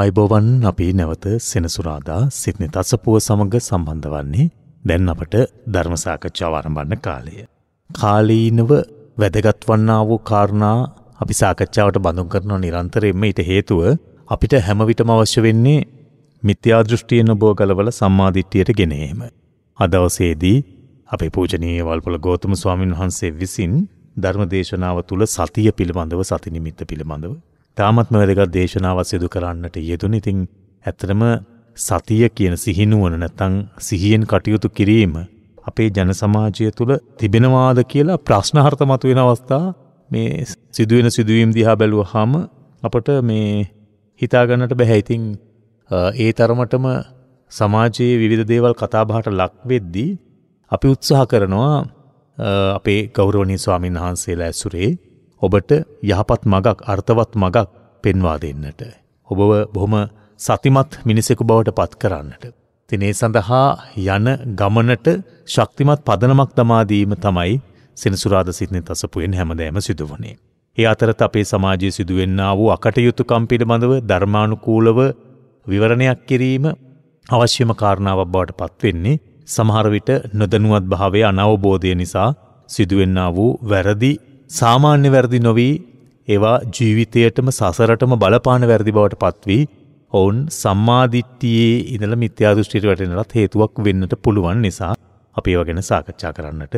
අයිබෝවන් අපි නැවත සෙනසුරාදා සිත්නි තසපුුව සමඟ සම්බන්ධ වන්නේ දැන් අපට ධර්මසාකච්ඡාව ආරම්භන්න කාලය. කාලීනව වැදගත් වන්නා වූ කාරණා අපි සාකච්ඡාවට බඳුන් කරනවා නිරන්තරයෙන්ම ඊට හේතුව අපිට හැමවිටම අවශ්‍ය වෙන්නේ මිත්‍යාදෘෂ්ටිය නොබෝ ගලවල සම්මාධිට්ටියට ගෙනේම. අදවසේදී අපේ පූජනීය වල්පොල ගෝතම ස්වාමීන් වහන්සේ විසින් ධර්මදේශනාව තුළ සතිය පිළිබඳව සතිනිමිත්ත පිළිබඳව තාමත්ම වැදගත් දේශනාව සිදු කරන්නට යෙදුන ඉතින් ඇත්තටම සතිය කියන සිහිනුවන නැතන් සිහියෙන් කටයුතු කිරීම අපේ ජන සමාජය තුළ තිබෙනවාද කියලා ප්‍රශ්නහර්ථ මතුවෙන අවස්ථා මේ සිදුවෙන සිදුවීම් දිහා බැලුව හාම අපට මේ හිතාගන්නට බැහැයිතින් ඒ තරමටම සමාජයේ විවිධ දේවල් කතාබහට ලක්වෙද්දී අපි උත්සාහ කරනවා අපේ ගෞරවනී ස්වාමීන් වහන්සේලා ඇසුරේ ඔබට යහපත් මගක් අර්ථවත් මගක් පෙන්වා දෙන්නට. ඔබව බොහොම සතිමත් මිනිසෙකු බවට පත් කරන්නට. තිනේ සඳහා යන ගමනට ශක්තිමත් පදනමක් දමාදීම තමයි සෙනසුරාද සිත්නෙ තසපුයෙන් හැමදෑම සිදුවනේ. ඒ අතරත් අපේ සමාජය සිදුවෙන්න වූ අකටයුතුකම් පිළිබඳව ධර්මානුකූලව විවරණයක් කිරීම අවශ්‍යම කාරණාවක් බවට පත්වෙන්නේ සමහරවිට නොදනුවත් භාවය අනවබෝධය නිසා සිදුවෙන්න වූ වැරදි සාමාන්‍ය වැරදි නොවී ඒවා ජීවිතයටම සසරටම බලපාන වැරදි බවට පත්වී ඔවුන් සම්මාධිට්ටියයේ ඉඳල මිත්‍යාදෘෂ්ටිට වැටෙනලත් හේතුවක් වෙන්නට පුළුවන් නිසා අපේ වගෙන සාකච්ඡා කරන්නට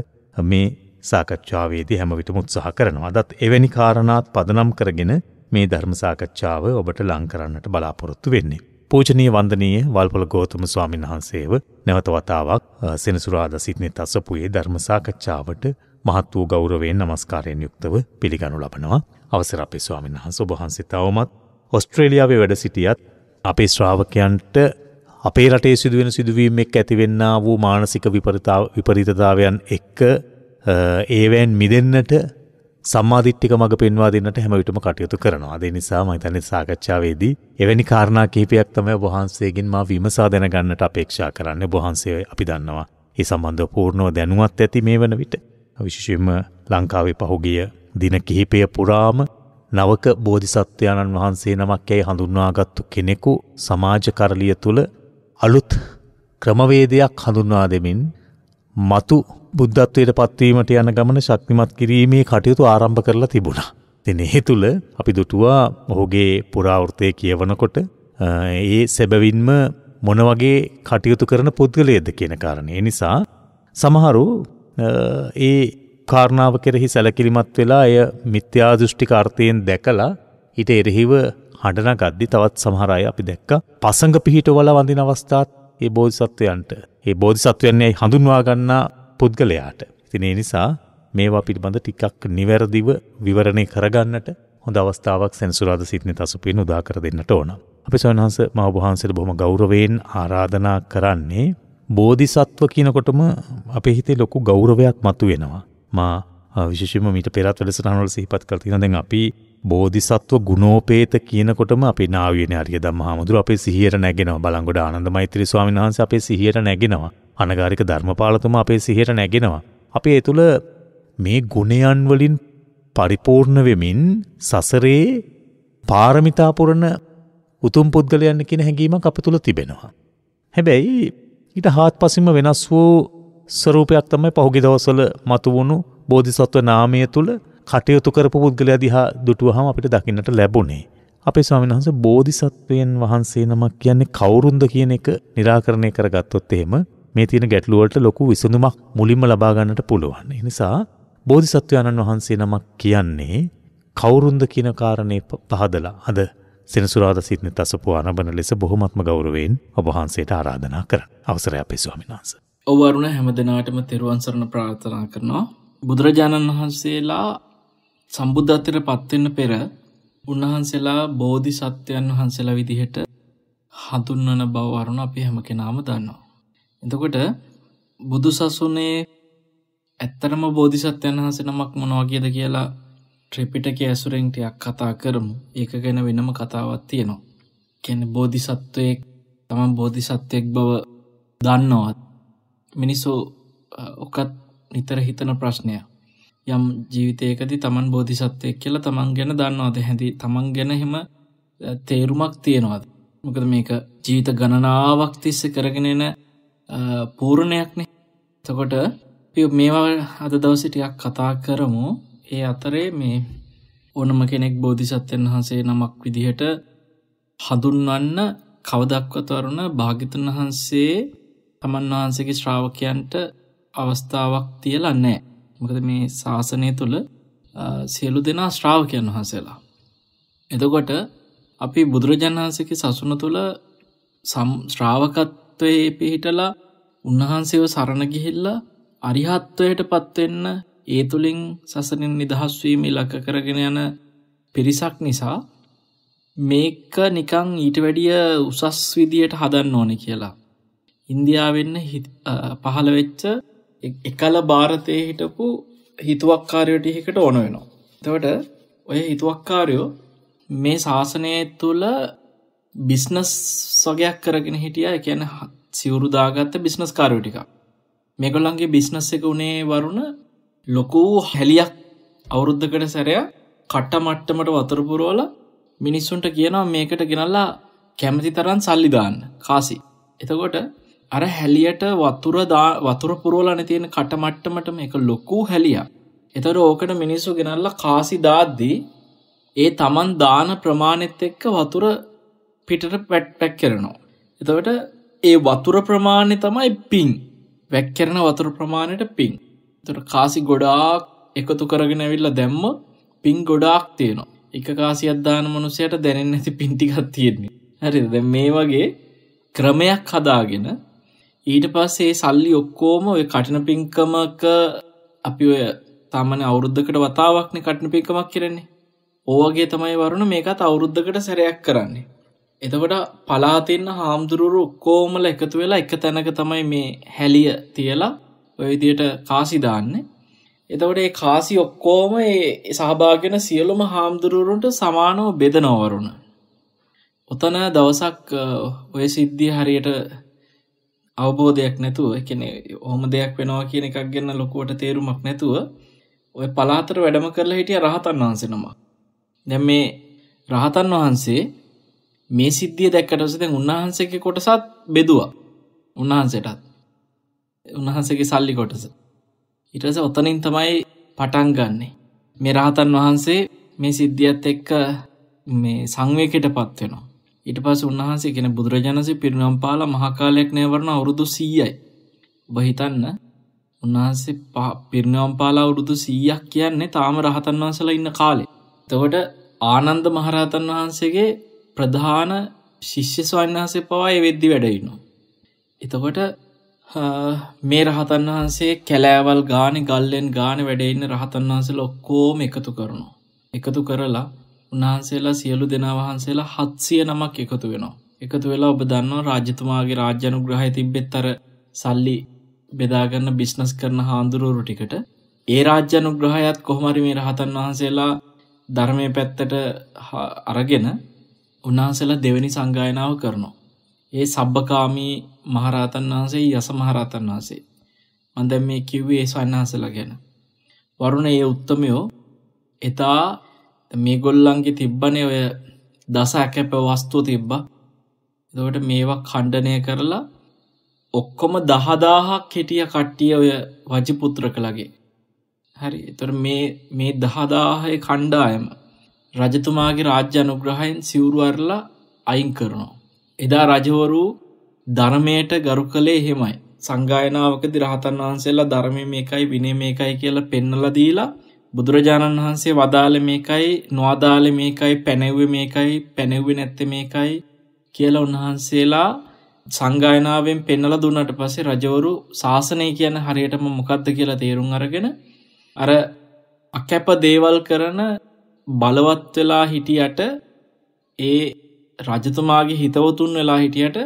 මේ සාකච්ඡාවේදී හැමවිට මුත්සාහ කරනවා දත් එවැනි කාරණාත් පදනම් කරගෙන මේ ධර්ම සාකච්ඡාව ඔබට ලංකරන්නට බලාපොරොත්තු වෙන්නේ. පූජනී වන්දනීය වල්පොල ගෝතම ස්වාමින් වහන්සේව නැවත වතාවක් සෙනසුරාදා සිටින තසපුයේ ධර්ම සාකච්ඡාවට මහත් වූ ගෞරවයෙන් নমස්කාරයෙන් යුක්තව පිළිගනු ලබනවා. අවසර අපේ ස්වාමීන් වහන්සේ ඔබ වහන්සේ තවමත් ඕස්ට්‍රේලියාවේ වැඩ සිටියත් අපේ ශ්‍රාවකයන්ට අපේ රටේ සිදුවෙන සිදුවීම් එක්ක ඇතිවෙන්නා වූ මානසික විපරිතතාවයන් එක්ක ඒවැන් මිදෙන්නට සම්මාධිට්ටික මඟ පෙන්වා දෙන්නට හැම විටම කටයුතු කරනවා. ඒ නිසා මම හිතන්නේ සාකච්ඡාවේදී එවැනි කාරණා කිහිපයක් තමයි ඔබ වහන්සේගෙන් මා විමසා දැනගන්නට අපේක්ෂා කරන්නේ. ඔබ වහන්සේ අපි දන්නවා. ඒ සම්බන්ධව පූර්ණව දැනුවත් ඇති මේ වන විට. විශෂයෙන්ම ලංකාවේ පහුගිය දින කිහිපය පුරාම නවක බෝධිසත්වයාණන් වහන්සේ නමක් ඇයි හඳුන්වාගත්තු කෙනෙකු සමාජකරලිය තුළ අලුත් ක්‍රමවේදයක් හඳුන්වා දෙමින් මතු බුද්ධත්වයට පත්වීමට යන ගමන ශක්තිමත් කිරීමේ කටයුතු ආරම්භ කරලා තිබුණා. තින එහෙ තුළ අපි දුටුවා ඔහුගේ පුරාවෘතය කියවනකොට ඒ සැබවින්ම මොන වගේ කටයුතු කරන පුද්ගලයද කියන කාරණය නිසා සමහරු ඒ කාරණාව කෙරෙහි සැලකිලිමත් වෙලා එය මිත්‍යාදෘෂ්ටික අර්ථයෙන් දැකලා ඊට එරෙහිව හඬන ගද්දි තවත් සමහර අය අපි දැක්ක පසඟ පිහිටවල වඳින අවස්ථාත් ඒ බෝධිසත්වයන්ට ඒ බෝධිසත්වයන්නේ හඳුන්වා ගන්නා පුද්ගලයාට. ඉතින් ඒ නිසා මේවා පිළිබඳ ටිකක් නිවැරදිව විවරණය කරගන්නට හොඳ අවස්ථාවක් සෙනසුරාද සිටින තසුපින් උදාකර දෙන්නට ඕන. අපි සවන්හන්ස මවබහන්සට බොහොම ගෞරවයෙන් ආරාධනා කරන්නේ බෝධිසත්ව කියනකොටම අපේ හිතේ ලොකු ගෞරවයක් මතු වෙනවා. මා විශේෂම මීට පෙරත් වැඩසටහනවල සිහිපත් කර තියෙනවා දැන් අපි බෝධිසත්ව ගුණෝපේත කියනකොටම අපේ නාවියනේ හරිය ධම්මහාමුදුර අපේ සිහියට නැගෙනවා. බලංගොඩ ආනන්ද මෛත්‍රී ස්වාමීන් වහන්සේ අපේ සිහියට නැගෙනවා. අනගාരിക ධර්මපාලතුමා අපේ සිහියට නැගෙනවා. අපේ තුල මේ ගුණයන් වලින් පරිපූර්ණ වෙමින් සසරේ පාරමිතා පුරන උතුම් පුද්ගලයන් කියන හැඟීමක් අප තුල තිබෙනවා. හැබැයි ඊට හාත් පසිම වෙනස් වූ ස්වරූපයක් තමයි පහුගි දවසල මතුවුණු බෝධිසත්ව නාමය තුළ කටයුතු කරපු පුද්ගලයා දිහා දුටුවහම අපිට දකින්නට ලැබුණේ. අපේ ස්වාමීන් වහන්සේ බෝධිසත්වයන් වහන්සේ නමක් කියන්නේ කවුරුන්ද කියන එක निराකරණය කරගත්තොත් එහෙම මේ තියෙන ගැටලුව වලට ලොකු විසඳුමක් මුලින්ම ලබා ගන්නට පුළුවන්. ඒ නිසා බෝධිසත්වයන්න් වහන්සේ නමක් කියන්නේ කවුරුන්ද කියන කාරණේ පහදලා අද සෙනසුරාද සිටින තසපු අනබන ලෙස බොහොමත්ම ගෞරවයෙන් ඔබහන්සේට ආරාධනා කරන අවසරය අපේ ස්වාමිනාස. ඔවරුණ හැම දෙනාටම තෙරුවන්සරණ ප්‍රාර්ථනා කරනවා. බුදුරජාණන් වහන්සේලා සම්බුද්ධත්තර පත්වෙන්න පෙර උන්වහන්සේලා බෝධි සත්‍යයන් වහන්සේලා විදිහට හඳුන්වන බව අරුණ අපි හැම කෙනාම දන්නවා. එතකොට බුදු සසුනේ ඇත්තරම බෝධිසත්වයන් වහන්සේ නමක් මොනවගේද කියලා ත්‍රිපිටක ඇසුරෙන් ටිකක් කතා කරමු. ඒක ගැන වෙනම කතාවක් තියෙනවා. කියන්නේ බෝධිසත්වයෙක් තමන් බෝධිසත්වයෙක් බව දන්නවත් මිනිස්සු ඔකත් නිතර හිතන ප්‍රශ්නය. යම් ජීවිතයකදී තමන් බෝධිසත්වයෙක් කියලා තමන් ගැන දන්නවාද හැඳි තමන් ගැන හෙම තේරුමක් තියෙනවාද. මොකද මේක ජීවිත ගණනාවක් තිස්ස කරගෙනෙන පූර්ණයක්නේ තකොට මේවා අද දවසිටයක් කතා කරමු ඒ අතරේ මේ ඕනම කෙනෙක් බෝධිසත්වයන් වහන්සේ නමක් විදිහට හඳුන්වන්න කවදක්වතවරුණ භාගිතන් වහන්සේ තමන් වහන්සේගේ ශ්‍රාවකයන්ට අවස්ථාවක් තියලා නෑ. මොකද මේ ශාසනය තුළ සියලු දෙනා ශ්‍රාවකයන් වහන්සේලා. එතකොට අපි බුදුරජාණන්සේකි සසුන තුළ සම් ශ්‍රාවකත්වයේ පිහිටලා උන්වහන්සේව සරණ ගිහිල්ලා අරිහත්වයට පත්වෙන්න ඒ තුළින් සසනින් නිදහස්වීම ඉලක්ක කරගෙන යන පිරිසක් නිසා මේක නිකං ඊට වැඩිය උසස් විදියට හදන්න ඕන කියලා. ඉන්දියාවෙන්න පහළවෙච්ච එකල භාරතය හිටපු හිතුවක්කාරයට එකට ඕන වෙනවා. තවට ඔය හිතුවක්කාරයෝ මේ ශාසනය තුළ බිස්නස් සොගයක් කරගෙන හිටිය එකැන සිවුරුදාගත්ත බිස්නස් කාරයෝ ටික මේගොල්ලන්ගේ බිස්නස් එක උනේ වරුණ ලොකූ හැලියක් අවුරුද්ධකට සැරය කට්ට මට්ටමට වතුරපුරෝල මිනිස්සුන්ට කියනවා මේකට ගෙනල්ලා කැමති තරන් සල්ලිදාන්න කාසි. එතකොට අර හැලියට වතුර වතුරපුරෝලන තියෙන කටමට්ටමට මේක ලොකූ හැලිය. එතට ඕකට මිනිස්සු ගෙනල්ල කාසි දාද්දී ඒ තමන් දාන ප්‍රමාණෙත් එක්ක වතුර පිටට පැට්ටැක් කරනවා. එතවට ඒ වතුර ප්‍රමාණය තමයි පින් වැැක්කරන වතුර ප්‍රමාණයට පින්. තොට කාසි ගොඩාක් එකතු කරගෙන ඇවිල්ල දැම්ම පින් ගොඩාක් තියෙනවා එක කාසි අධ්‍යාන මනුසයට දැනෙන් ඇති පින්ටිකත් තියෙන්නේ හරි ද මේ වගේ ක්‍රමයක් හදාගෙන ඊට පස්සේ සල්ලි ඔක්කෝම ඔය කටින පින්කමක අපි ඔය තමන අවුරුද්ධකට වතාවක්න කටින පිකමක් කරන්නේ ඕවගේ තමයි වරුණ මේකත් අවුරුද්ධකට සැරයක් කරන්නේ එතකොට පලාතින්න හාමුදුරුවරු ඔක්කෝමල එකතු වෙලා එක තැනක තමයි මේ හැලිය තියලා ඔයදියට කාසිදාන්න එතවට ඒ කාසි ඔක්කෝම ඒ සහභාගෙන සියලුම හාමුදුරුවරුන්ට සමානෝ බෙදනෝවරුණ ඔතන දවසක් ඔය සිද්ධිය හරියට අවබෝධයක් නැතුව එකන ඕම දෙයක් වෙනවා කියන එකක් ගන්න ලොකුවට තේරුමක් නැතුව ඔය පලාතර වැඩම කරලා හිටිය රහතන් වහන්සෙනවා දැම් මේ රහතන් වහන්සේ මේ සිද්ධිය දැක්කට දැන් උන්වහන්සේගේ කොටසත් බෙදවා උන්වහන්සේටත් උන්වහන්සේගේ සල්ලි කොටස. ඉටස ඔතනින් තමයි පටන් ගන්නේ. මේ රහතන් වහන්සේ මේ සිද්ධියත් එක්ක මේ සංවයකට පත්වෙනවා. ඉට පස් උන්වහන්සේ කෙන බුදුරජාණන්සේ පිරිනම් පාල මහකාලයක් නෑවරණ අවුරුදු සීයයි. බහිතන්න උන්වහන්සේ පිරිනම් පාලා අවුරුදු සීයක් කියන්නේ තාම රහතන් වහන්සලා ඉන්න කාලේ. තවට ආනන්ද මහරහතන් වහන්සේගේ ප්‍රධාන ශිෂ්‍ය ස්වන්හන්සේ පවා එවෙද්දි වැඩයින්නවා. එතකොට මේ රහතන් වහන්සේ කැලෑවල් ගාන ගල්ලෙන් ගාන වැඩඉන්න රහතන් වහන්සේ ලොක්කෝම එකතු කරනු. එකතු කරලා උන්වහන්සේලා සියලු දෙනා වහන්සේලා හත්සිය නමක් එකතු වෙනවා. එකතු වෙලා ඔබ දන්නවා රාජ්‍යතුමාගේ රාජ්‍යනු ග්‍රහහි තිබෙත් අර සල්ලි බෙදාගන්න බිස්්නස් කරන හාන්දුරුවරු ටිකට ඒ රාජ්‍යනු ග්‍රහයත් කොහොමරි මේ රහතන් වහන්සේලා ධර්මය පැත්තට අරගෙන උන්වහන්සේලා දෙවැනි සංගායනාව කරනවා. ඒ සබ්බකාමී මහරහතන් වහන්සේ යස මහරහතන් වහන්සේ මම දැන් මේ කිව්වේ ඒ සන්නාසලා ගැන වරුණ ඒ උත්තමයෝ එතා මේගොල්ලන්ගේ තිබ්බනේ ඔය දස ඇකැප වස්තුව තිබ්බා එතකොට මේවා ඛණ්ඩනය කරලා ඔක්කොම දහදාහක් හිටිය කට්ටිය ඔය වජිපුත්‍රක ලගේ හරි එතොට මේ මේ දහදාහය කණ්ඩායම රජතුමාගේ රාජ්‍ය අනුග්‍රහයෙන් සිවුරුවරලා අයින් කරනවා එදා රජවරු ධර්මයට ගරු කළේ එහෙමයි. සංගායනාවකදී රහතන් වහන්සේලා ධර්මයේ මේකයි විනය මේකයි කියලා පෙන්වලා දීලා බුදුරජාණන් වහන්සේ වදාළ මේකයි නොවදාළ මේකයි පැනෙව්වේ මේකයි පැනෙව්වේ නැත්තේ මේකයි කියලා උන්වහන්සේලා සංගායනාවෙන් පෙන්නලා දුන්නට පස්සේ රජවරු ශාසනය කියන හරියටම මොකද්ද කියලා තේරුම් අරගෙන අර අකැප දේවල් කරන බලවත් වෙලා හිටියට ඒ රජතුමාගේ හිතවතුන් වෙලා හිටියට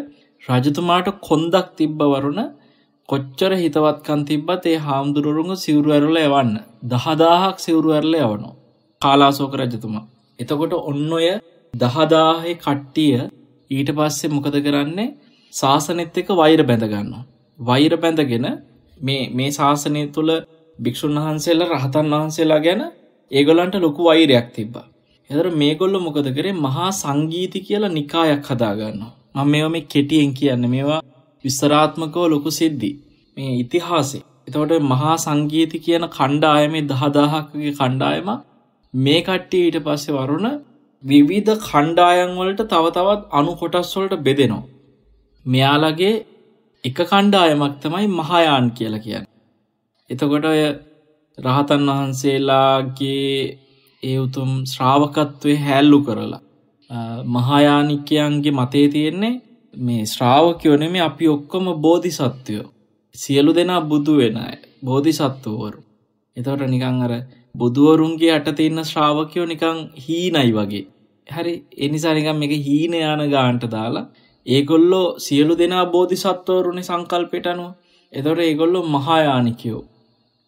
රජතුමාට කොන්දක් තිබ්බ වරුණ කොච්චර හිතවත්කන් තිබ්බත් ඒ හාමුදුරුවරුන් සිවුරු ඇරල එවන්න දහදාහක් සිවුරු ඇරල යවනෝ කාලාසෝක රජතුමා එතකොට ඔන්න ඔය දහදාහේ කට්ටිය ඊට පස්සේ මොකද කරන්නේ ශාසනෙත් එක වෛර බැඳගන්නවා වෛර බැඳගෙන මේ මේ ශාසනය තුළ භික්‍ෂූන් වහන්සේලා රහතන් වහන්සේලා ගැන ඒගොලන්ට ලොකු වෛරයක් තිබ්බා එදර මේගොල්ල මොකද කරේ මහා සංගීති කියලා නිකායක් හදාගන්නවා. මම මෙව මේ කෙටියෙන් කියන්න මේවා විස්සරාත්මකව ලොකු සිද්ධි මේ ඉතිහාසේ. එතවට මහා සංගීති කියන කණ්ඩායමේ දහදාහකගේ කණ්ඩායම මේ කට්ටිය ඊට පස්සේ වරුණ විවිධ කණ්ඩායන් වලට තව තවත් අනු කොටස් වලට බෙදෙනවා. මෙයාලගේ එක කණ්ඩායමක් තමයි මහායාන් කියලා කියන්න. එතකොට ඔය රහතන් වහන්සේලාගේ ඒ උතුම් ශ්‍රාවකත්වය හැල්ලු කරලා. මහායානිකයන්ගේ මතේ තියෙන්නේ මේ ශ්‍රාවකයෝනෙම අපි ඔක්කොම බෝධි සත්වයෝ. සියලු දෙනා බුදු වෙන බෝධි සත්වවරු. එතවට නිකං අර බුදුවරුන්ගේ අටත ඉන්න ශ්‍රාවකයෝ නිකං හීනයි වගේ. හරි එනිසානිකම් එක හීන යාන ගාන්ට දාලා ඒගොල්ලෝ සියලු දෙනා බෝධි සත්වවරුණ සංකල්පෙටනුව එතොට ඒගොල්ලො මහායානිකයෝ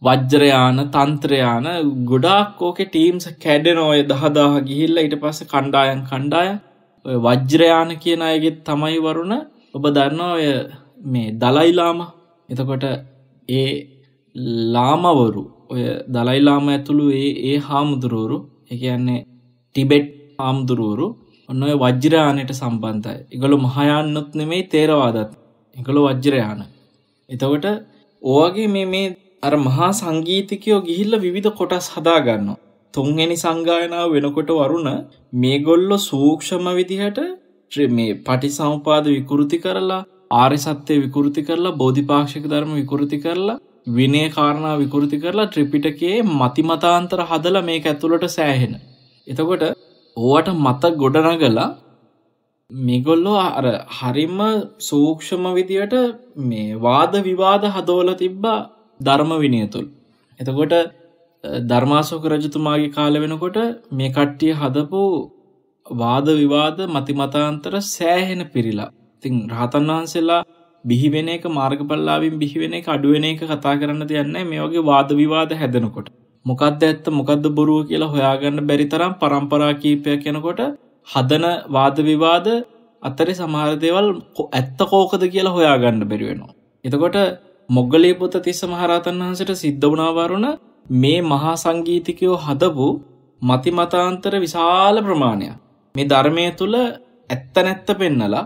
වජ්ජරයාන තන්ත්‍රයාන ගොඩාක් ඕෝකෙ ටීම්ස කැඩෙන ඔය දහදාහ ගිහිල්ල ඉට පස කණ්ඩායන් කණ්ඩාය ඔය වජ්ජරයාන කියන අයගෙත් තමයි වරුණ ඔබ දන්න ඔය මේ දලයිලාම එතකොට ඒ ලාමවරු ඔය දලයිලාම ඇතුළු ඒ ඒ හාමුදුරුවරු එකන්නේ ටිබෙට් හාමුදුරුවරු ඔන්න ඔය වජ්ජරයානයට සම්බන්ධයි එකළු මහයන්නොත් නෙමෙයි තේරවාදත් එකළු වජ්ජරයාන එතකොට ඕගේ මේ මේ අර මහා සංගීතිකයෝ ගිහිල්ල විවිධ කොටස් හදාගන්න. තුන්හෙනි සංගායනාව වෙනකොට වරුණ මේගොල්ලො සූක්ෂම විදිහට මේ පටි සම්පාද විකෘති කරලා ආරි සත්‍යය විකෘති කරලා බෝධිපාක්ෂික ධර්ම විකෘති කරලා විනේ කාරණා විකෘති කරලා ත්‍රිපිටකයේ මතිමතාන්තර හදලා මේක ඇතුළට සෑහෙන. එතකොට ඕවට මත ගොඩනගලා මේගොල්ලෝ අර හරිම සූක්ෂම විදියට මේ වාද විවාද හදෝල තිබ්බා ධර්ම විනය තුළ. එතකොට ධර්මාසෝක රජතුමාගේ කාල වෙනකොට මේ කට්ටිය හදපු වාද විවාද මතිමතාන්තර සෑහෙන පිරිලා. තින් රහතන් වහන්සේලා බිහිවෙන එක මාර්ගපල්ලාවින් බිහිවෙන එක අඩුවෙන එක කතා කරන්න දෙයන්න මේ වගේ වාද විවාද හැදෙනකොට. මොකක්ද ඇත්ත මොකක්ද බොරුව කියලා හොයාගන්න බැරි තරම් පරම්පරා කීපයක් යනකොට හදන වාද විවාද අතරි සමහරදේවල් ඇත්ත කෝකද කියලා හොයාගන්න බැරිවෙනවා. එතකොට මොග්ගලේ පොත තිස්ස මහරහතන් වහන්සට සිද්ධ වුණාවරුණ මේ මහා සංගීතිකයෝ හදපු මතිමතාන්තර විශාල ප්‍රමාණයක්. මේ ධර්මය තුළ ඇත්ත නැත්ත පෙන්නලා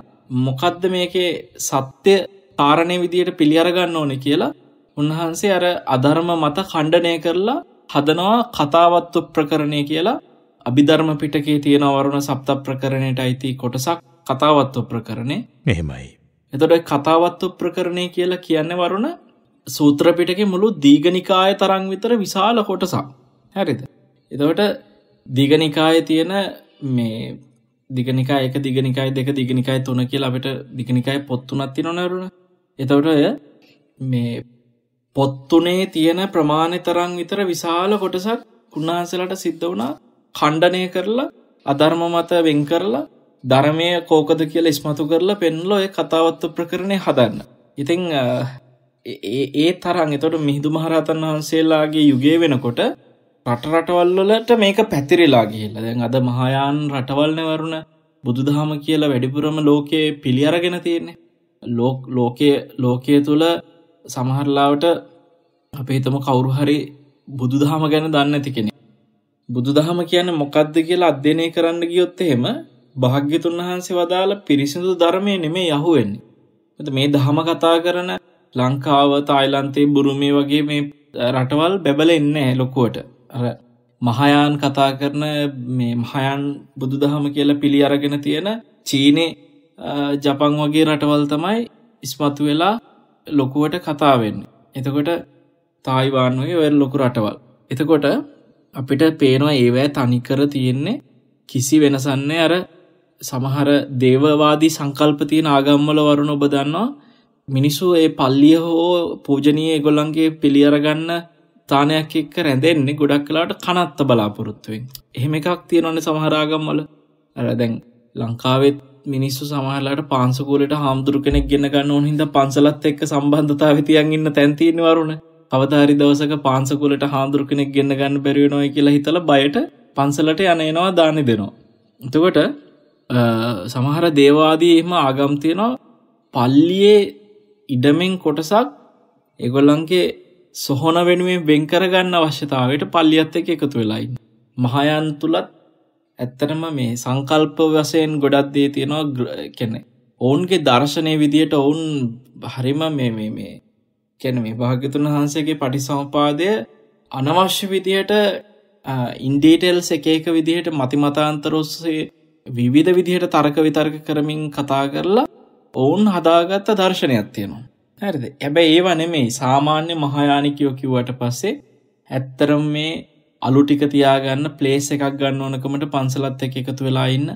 මොකද්ද මේකේ සත්‍ය තාරණය විදියට පිළියරගන්න ඕන කියලා උන්වහන්සේ අර අධර්ම මත කණ්ඩනය කරලා හදනවා කතාවත්තු ප්‍රකරණය කියලා අභිධර්ම පිටකේ තියෙන වරුණ සප්ත ප්‍රකරණයට අයිති කොටසක් කතාවත්තු ප්‍රකරණය මෙහෙමයි. එතොට කතාවත්තු ප්‍රකරණය කියලා කියන්න වරුණ සූත්‍රපිටක මුළු දීගනිකාය තරං විතර විශාල කොටසක් හැරිද. එතවට දිගනිකාය තියෙන මේ දිගනිකා එක දිගනිකායි දෙක දිගනිකායි තුන කියලා අපට දිගනිකායි පොත්තුනත්ති නොනැරුණ එතවට ඔය මේ පොත්තුනේ තියෙන ප්‍රමාණය තරං විතර විශාල කොටසක් උන්වහන්සලට සිද්ධ වුණා කණ්ඩනය කරලා අධර්ම මත වෙන් කරලා ධර්මය කෝකද කියලා ඉස්මතු කරලා පෙන්ලෝ ඒ කතාවත්ව ප්‍රකරණය හදන්න. ඉතිං ඒ තරන් එතොට මිහිදු මහරහතන් වහන්සේලාගේ යුගේ වෙනකොට රට රටවල්ලට මේක පැතිරිලා ගිහිල්ල දැන් අද මහායාන් රටවල්නවරුණ බුදුදහම කියලා වැඩිපුරම ලෝකයේ පිළි අරගෙන තියෙන්නේ. ලෝකයේ ලෝකය තුළ සමහරලාවට අපේතම කවුරු හරි බුදුදහම ගැන දන්න ඇතිකෙන. බුදුදහම කියන මොකක්ද කියලා අධ්‍යනය කරන්න ගියොත් එහෙම භාග්‍යතුන් වහන්සේ වදාළ පිරිසිදු ධර්මය නෙමේ යහුවෙන්නේ. ඇත මේ දහම කතා කරන ලංකාව තායිලන්තේ බුරුමේ වගේ මේ රටවල් බැබල එන්න ලොකුවට. අර මහයාන් කතා කරන මේ මහයන් බුදු දහම කියලා පිළි අරගෙන තියෙන චීනේ ජපන් වගේ රටවල් තමයි ඉස්පතු වෙලා ලොකුවට කතාවෙන්න. එතකොට තායිවාන් වගේ වැල් ලොකු රටවල්. එතකොට අපිට පේනවා ඒවැ තනිකර තියෙන්නේ කිසි වෙනසන්නේ අර සමහර දේවවාදී සංකල්පතියන ආගම්මල වරුණ ඔබ දන්නවා මිනිස්සු ඒ පල්ලිය හෝ පූජනීය ගොල්ලන්ගේ පිළියරගන්න තානයක් එක්ක රැඳෙන්නේ ගොඩක් කලාට කනත්ත බලාපොරොත්තුවෙන් එහෙම එකක් තියෙනවන්න සමහරාගම්මල ඇරදැන් ලංකාවෙත් මිනිස්සු සමහරලාට පාන්සකූලට හාමුදුරු කෙනෙක් ගෙන ගන්න ඕන හිද පන්සලත් එක්ක සම්බන්ධතාවතියන් ඉන්න තැන්තියෙන වරුණ කවධාරි දවසක පාන්සකුලට හාමුදුරු කෙනෙක් ගෙන්න්න ගන්න බැරිවෙනොයි කියලා හිතල බයට පන්සලට යනනවා දානි දෙනවා. එතකොට සමහර දේවාදී එම ආගම්තියනවා පල්ලියේ ඉඩමෙන් කොටසක් එගොල්ලන්ගේ සොහොන වෙනුවෙන් බෙංකරගන්න අවශ්‍යතාවට පල්ලියත් එක එකතු වෙලායි. මහයන් තුළත් ඇත්තටම මේ සංකල්ප වසයෙන් ගොඩක්දේ තියෙනවා කෙනෙ. ඔවුන්ගේ දර්ශනය විදියට ඔවුන් හරිම මේ මේ මේ කැන මේ භාගතුන් වහන්සේගේ පටි සමපාදය අනවශ්‍ය විදියට ඉන්ඩීටෙල්ස් එක එක විදිහට මතිමතාන්තර ඔස්සේ විවිධ විදිහට තර්ක විතර්ක කරමින් කතා කරලා ඔවුන් හදාගත්ත දර්ශනයක් තියෙනවා. හැරිද ඇබැයි ඒව නෙමෙයි සාමාන්‍ය මහායානිකයෝ කිව්වට පස්සේ ඇත්තරම් මේ අලුටික තියාගන්න ප්ලේස් එකක් ගන්න ඕනකමට පන්සලත් එක එකතු වෙලා ඉන්න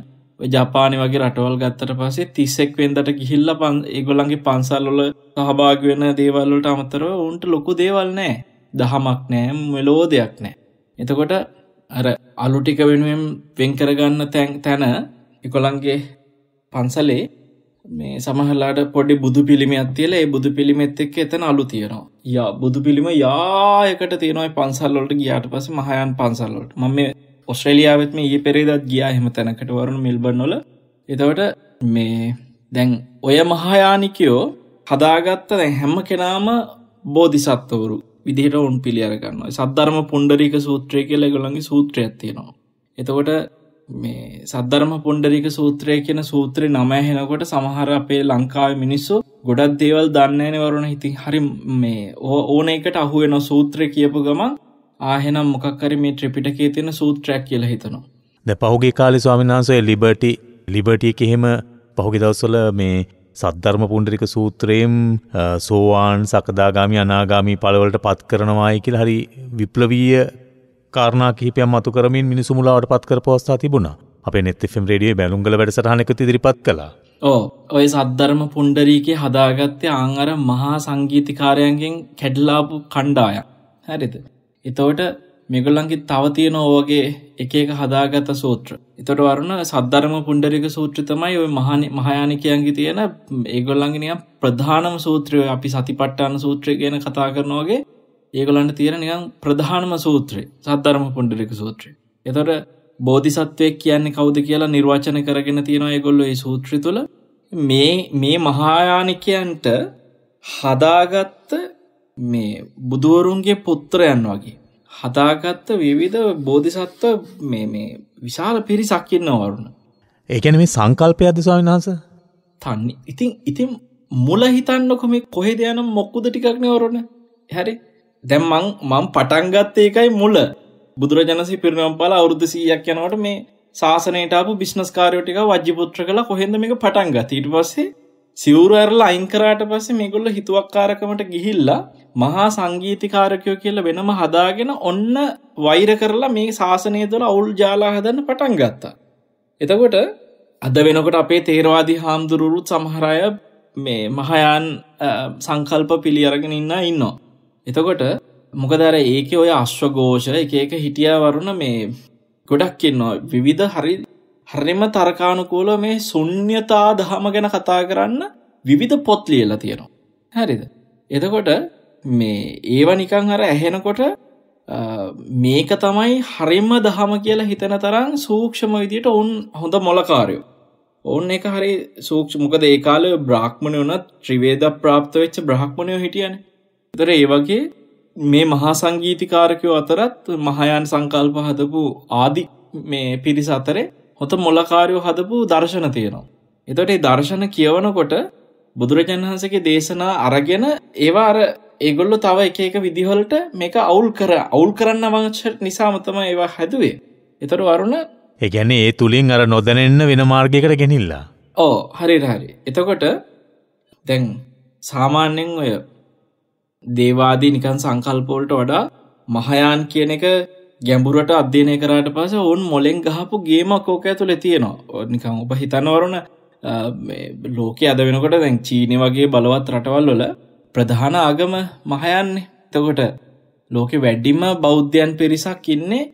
ජපානි වගේ රටවල් ගත්තට පස්සේ තිස්සෙක් වෙන්දට ගිහිල්ල පන් ඒගොල්ලන්ගේ පන්සල්ලොල සහභාග වෙන දේවල්ලට අමතරව උන්ට ලොකු දේවල් නෑ දහමක් නෑ මෙලෝ දෙයක් නෑ එතකොට අර අලුටික වෙනුවෙන් වෙන්කරගන්න තැන් තැන එකොළන්ගේ පන්සලේ මේ සමහලාට පොඩි බුදු පිළිමයක් තියල ඒ බුදු පිළිමෙත් එක් එතන අලු තියෙනවා යා බුදු පිළිම යායකට තියෙනවයි පන්සල්ලොට ගියාට පස මහයන් පන්සල්ලොට ම මේ ඔස්ට්‍රලියාවත් මේ ඒ පෙරේදත් ගියා හෙම තැනකට වරුණු මිල්බන්නොල එතවට මේ දැන් ඔය මහායානිකයෝ හදාගත්ත දැ හැම්ම කෙනාම බෝධිසත්වවරු විදිහට ඔවන් පිළියරගන්න සද්ධර්ම පොන්්ඩරීක සූත්‍රය කියල ගොළන්ගේ සූත්‍රය ඇතියෙනවා. එතකොට මේ සද්ධර්ම පොන්්ඩරීක සූත්‍රය කියන සූත්‍රය නමෑහෙනකොට සමහර අපේ ලංකාව මිනිස්සු ගොඩක් දේවල් දන්නේන වරුණ හිතින් හරි මේ ඕන එකට අහුවෙන සූත්‍රය කියපු ගමන් ආහෙනම් මොකක්කරි මේ ත්‍රිපිටකේ තියෙන සූත්‍රයක් කියලා හිතනවා. ද පහුගේ කාලි ස්වාමිනාන්සේ ලිබටි ලිබටි කිහෙම පහුගි දවස්සල මේ සද්ධර්ම පුණ්ඩරික සූත්‍රයෙන් සෝවාන් සකදාගාමි අනාගාමි ඵලවලට පත් කරනවායි කියලා හරි විප්ලවීය කාරණා කිහිපයක් මතු කරමින් මිනිසු මුලාවට පත් කරපු අවස්ථා තිබුණා. අපේ net fm රේඩියෝ බැලුම්ගල වැඩසටහනකත් ඉදිරිපත් කළා. ඕ ඔය සද්ධර්ම පුණ්ඩරීකේ හදාගත්තේ ආන් අර මහා සංගීතකාරයන්ගෙන් කැඩලාපු කණ්ඩායම්. හරිද? එතකොට මෙගොල්ලන්ගේ තව තියෙන ඕවගේ එක එක හදාගත සූත්‍ර. එතට වරුණ සද්ධර්ම පුන්ඩරික සූත්‍රතමයි ඔය මහනි මහායානිකයන්ගේ තියෙන ඒගොල්ලංගෙනය ප්‍රධානම සූත්‍රය අපි සතිපට්ටාන සූත්‍රය ගැන කතා කරනවාගේ ඒගොලන්ට තියෙන නිකං ප්‍රධානම සූත්‍රය සද්ධර්ම පුන්ඩරික සූත්‍රය. එතොට බෝධිසත්වය කියන්නේ කවුද කියලා නිර්වාචන කරගෙන තියෙනවා ඒගොල්ලො ඒ සූත්‍රය තුළ මේ මේ මහායානිකයන්ට හදාගත්ත මේ බුදුවරුන්ගේ පුත්‍රයන් වගේ හදාගත්ත විවිධ බෝධිසත්ව මේ මේ විශාල පිරිසක් ඉන්නවරුණ. ඒකැන මේ සංකල්පයක්ද ස්වාමන් වහස තන්නේ ඉතින් ඉතින් මුල හිතන්නකොම කොහෙද යන මොක්කුද ටිකක්න වරුණ හැරි දැම් මං මං පටන්ගත්තේ එකයි මුල බුදුරජනසි පිරිනම් පල අවුද්ධ සීයක් යනවට මේ ශාසනයටපු බිශ්නස් කාරයෝටික වජ්‍යපුත්‍ර කළ කොහෙද මේක පටන්ගත ඊට පස්සේ සිවරු ඇරල අයිංකරාට පස්සේ මේගොල්ල හිතුවක්කාරකමට ගිහිල්ලා මහා සංගීතිකාරකයෝ කියල වෙනම හදාගෙන ඔන්න වෛර කරලා මේ ශාසනය තුළ අවුල් ජාලා හදන්න පටන් ගත්තා. එතකොට අද වෙනකොට අපේ තේරවාදි හාමුදුරුරුත් සමහරය මේ මහයාන් සංකල්ප පිළි අරගෙන ඉන්න ඉන්නවා. එතකොට මොකදර ඒක ඔය අශ්වගෝෂ එක එක හිටියවරුණ මේ ගොඩක් ඉන්නවා විවිධ හරි හරිම තරකානුකූල මේ සුන්්‍යතා දහම ගැන කතා කරන්න විවිධ පොත් ලියලා තියෙනවා. හැරිද. එතකොට මේ ඒවා නිකං අර ඇහෙනකොට මේක තමයි හරිම්ම දහම කියලා හිතන තරම් සූක්ෂම විදියට ඔවුන් හොඳ මොලකාරයෝ. ඔවුන් එක හරි සූක්ෂ මොකද ඒකාල බ්‍රාහ්මණය වනත් ත්‍රිවේද ප්‍රාප්ත වෙච්ච බ්‍රහ්මණයෝ හිටියන. දර ඒ වගේ මේ මහා සංගීතිකාරකයෝ අතරත් මහායන් සංකල්ප හදපු ආදි මේ පිරිස අතරේ හොත මොලකාරයෝ හදපු දර්ශන තියෙනවා. එතට දර්ශන කියවනකොට බුදුරජන් වහන්සගේ දේශනා අරගෙන ඒවා අර ඒගොල්ලො තව එක එක විදිහොලට මේක අවුල් කර අවුල් කරන්න අවංච නිසාමතම ඒවා හැදුවේ එතර වරුණ ඒගැන ඒ තුළින් අර නොදැනෙන්න වෙන මාර්ගයකට ගෙනනිල්ලා ඕ හරි හරි එතකොට දැන් සාමාන්‍යෙන් ඔය දේවාදී නිකන් සංකල්පෝල්ට වඩා මහයාන් කියන එක ගැඹුරට අධ්‍යනය කරට පස ඔවන් මොලෙන් ගහපු ගේමක් ෝක ඇතුළ තියෙනවා නිකං ඔබ හිතන්නවරුණ ලෝක අද වෙනකොට දැන් චීනය වගේ බලවත් රටවල් වල ප්‍රධාන ආගම මහයන්නේ තකොට ලෝකෙ වැඩිම බෞද්ධයන් පිරිසක් ඉන්නේ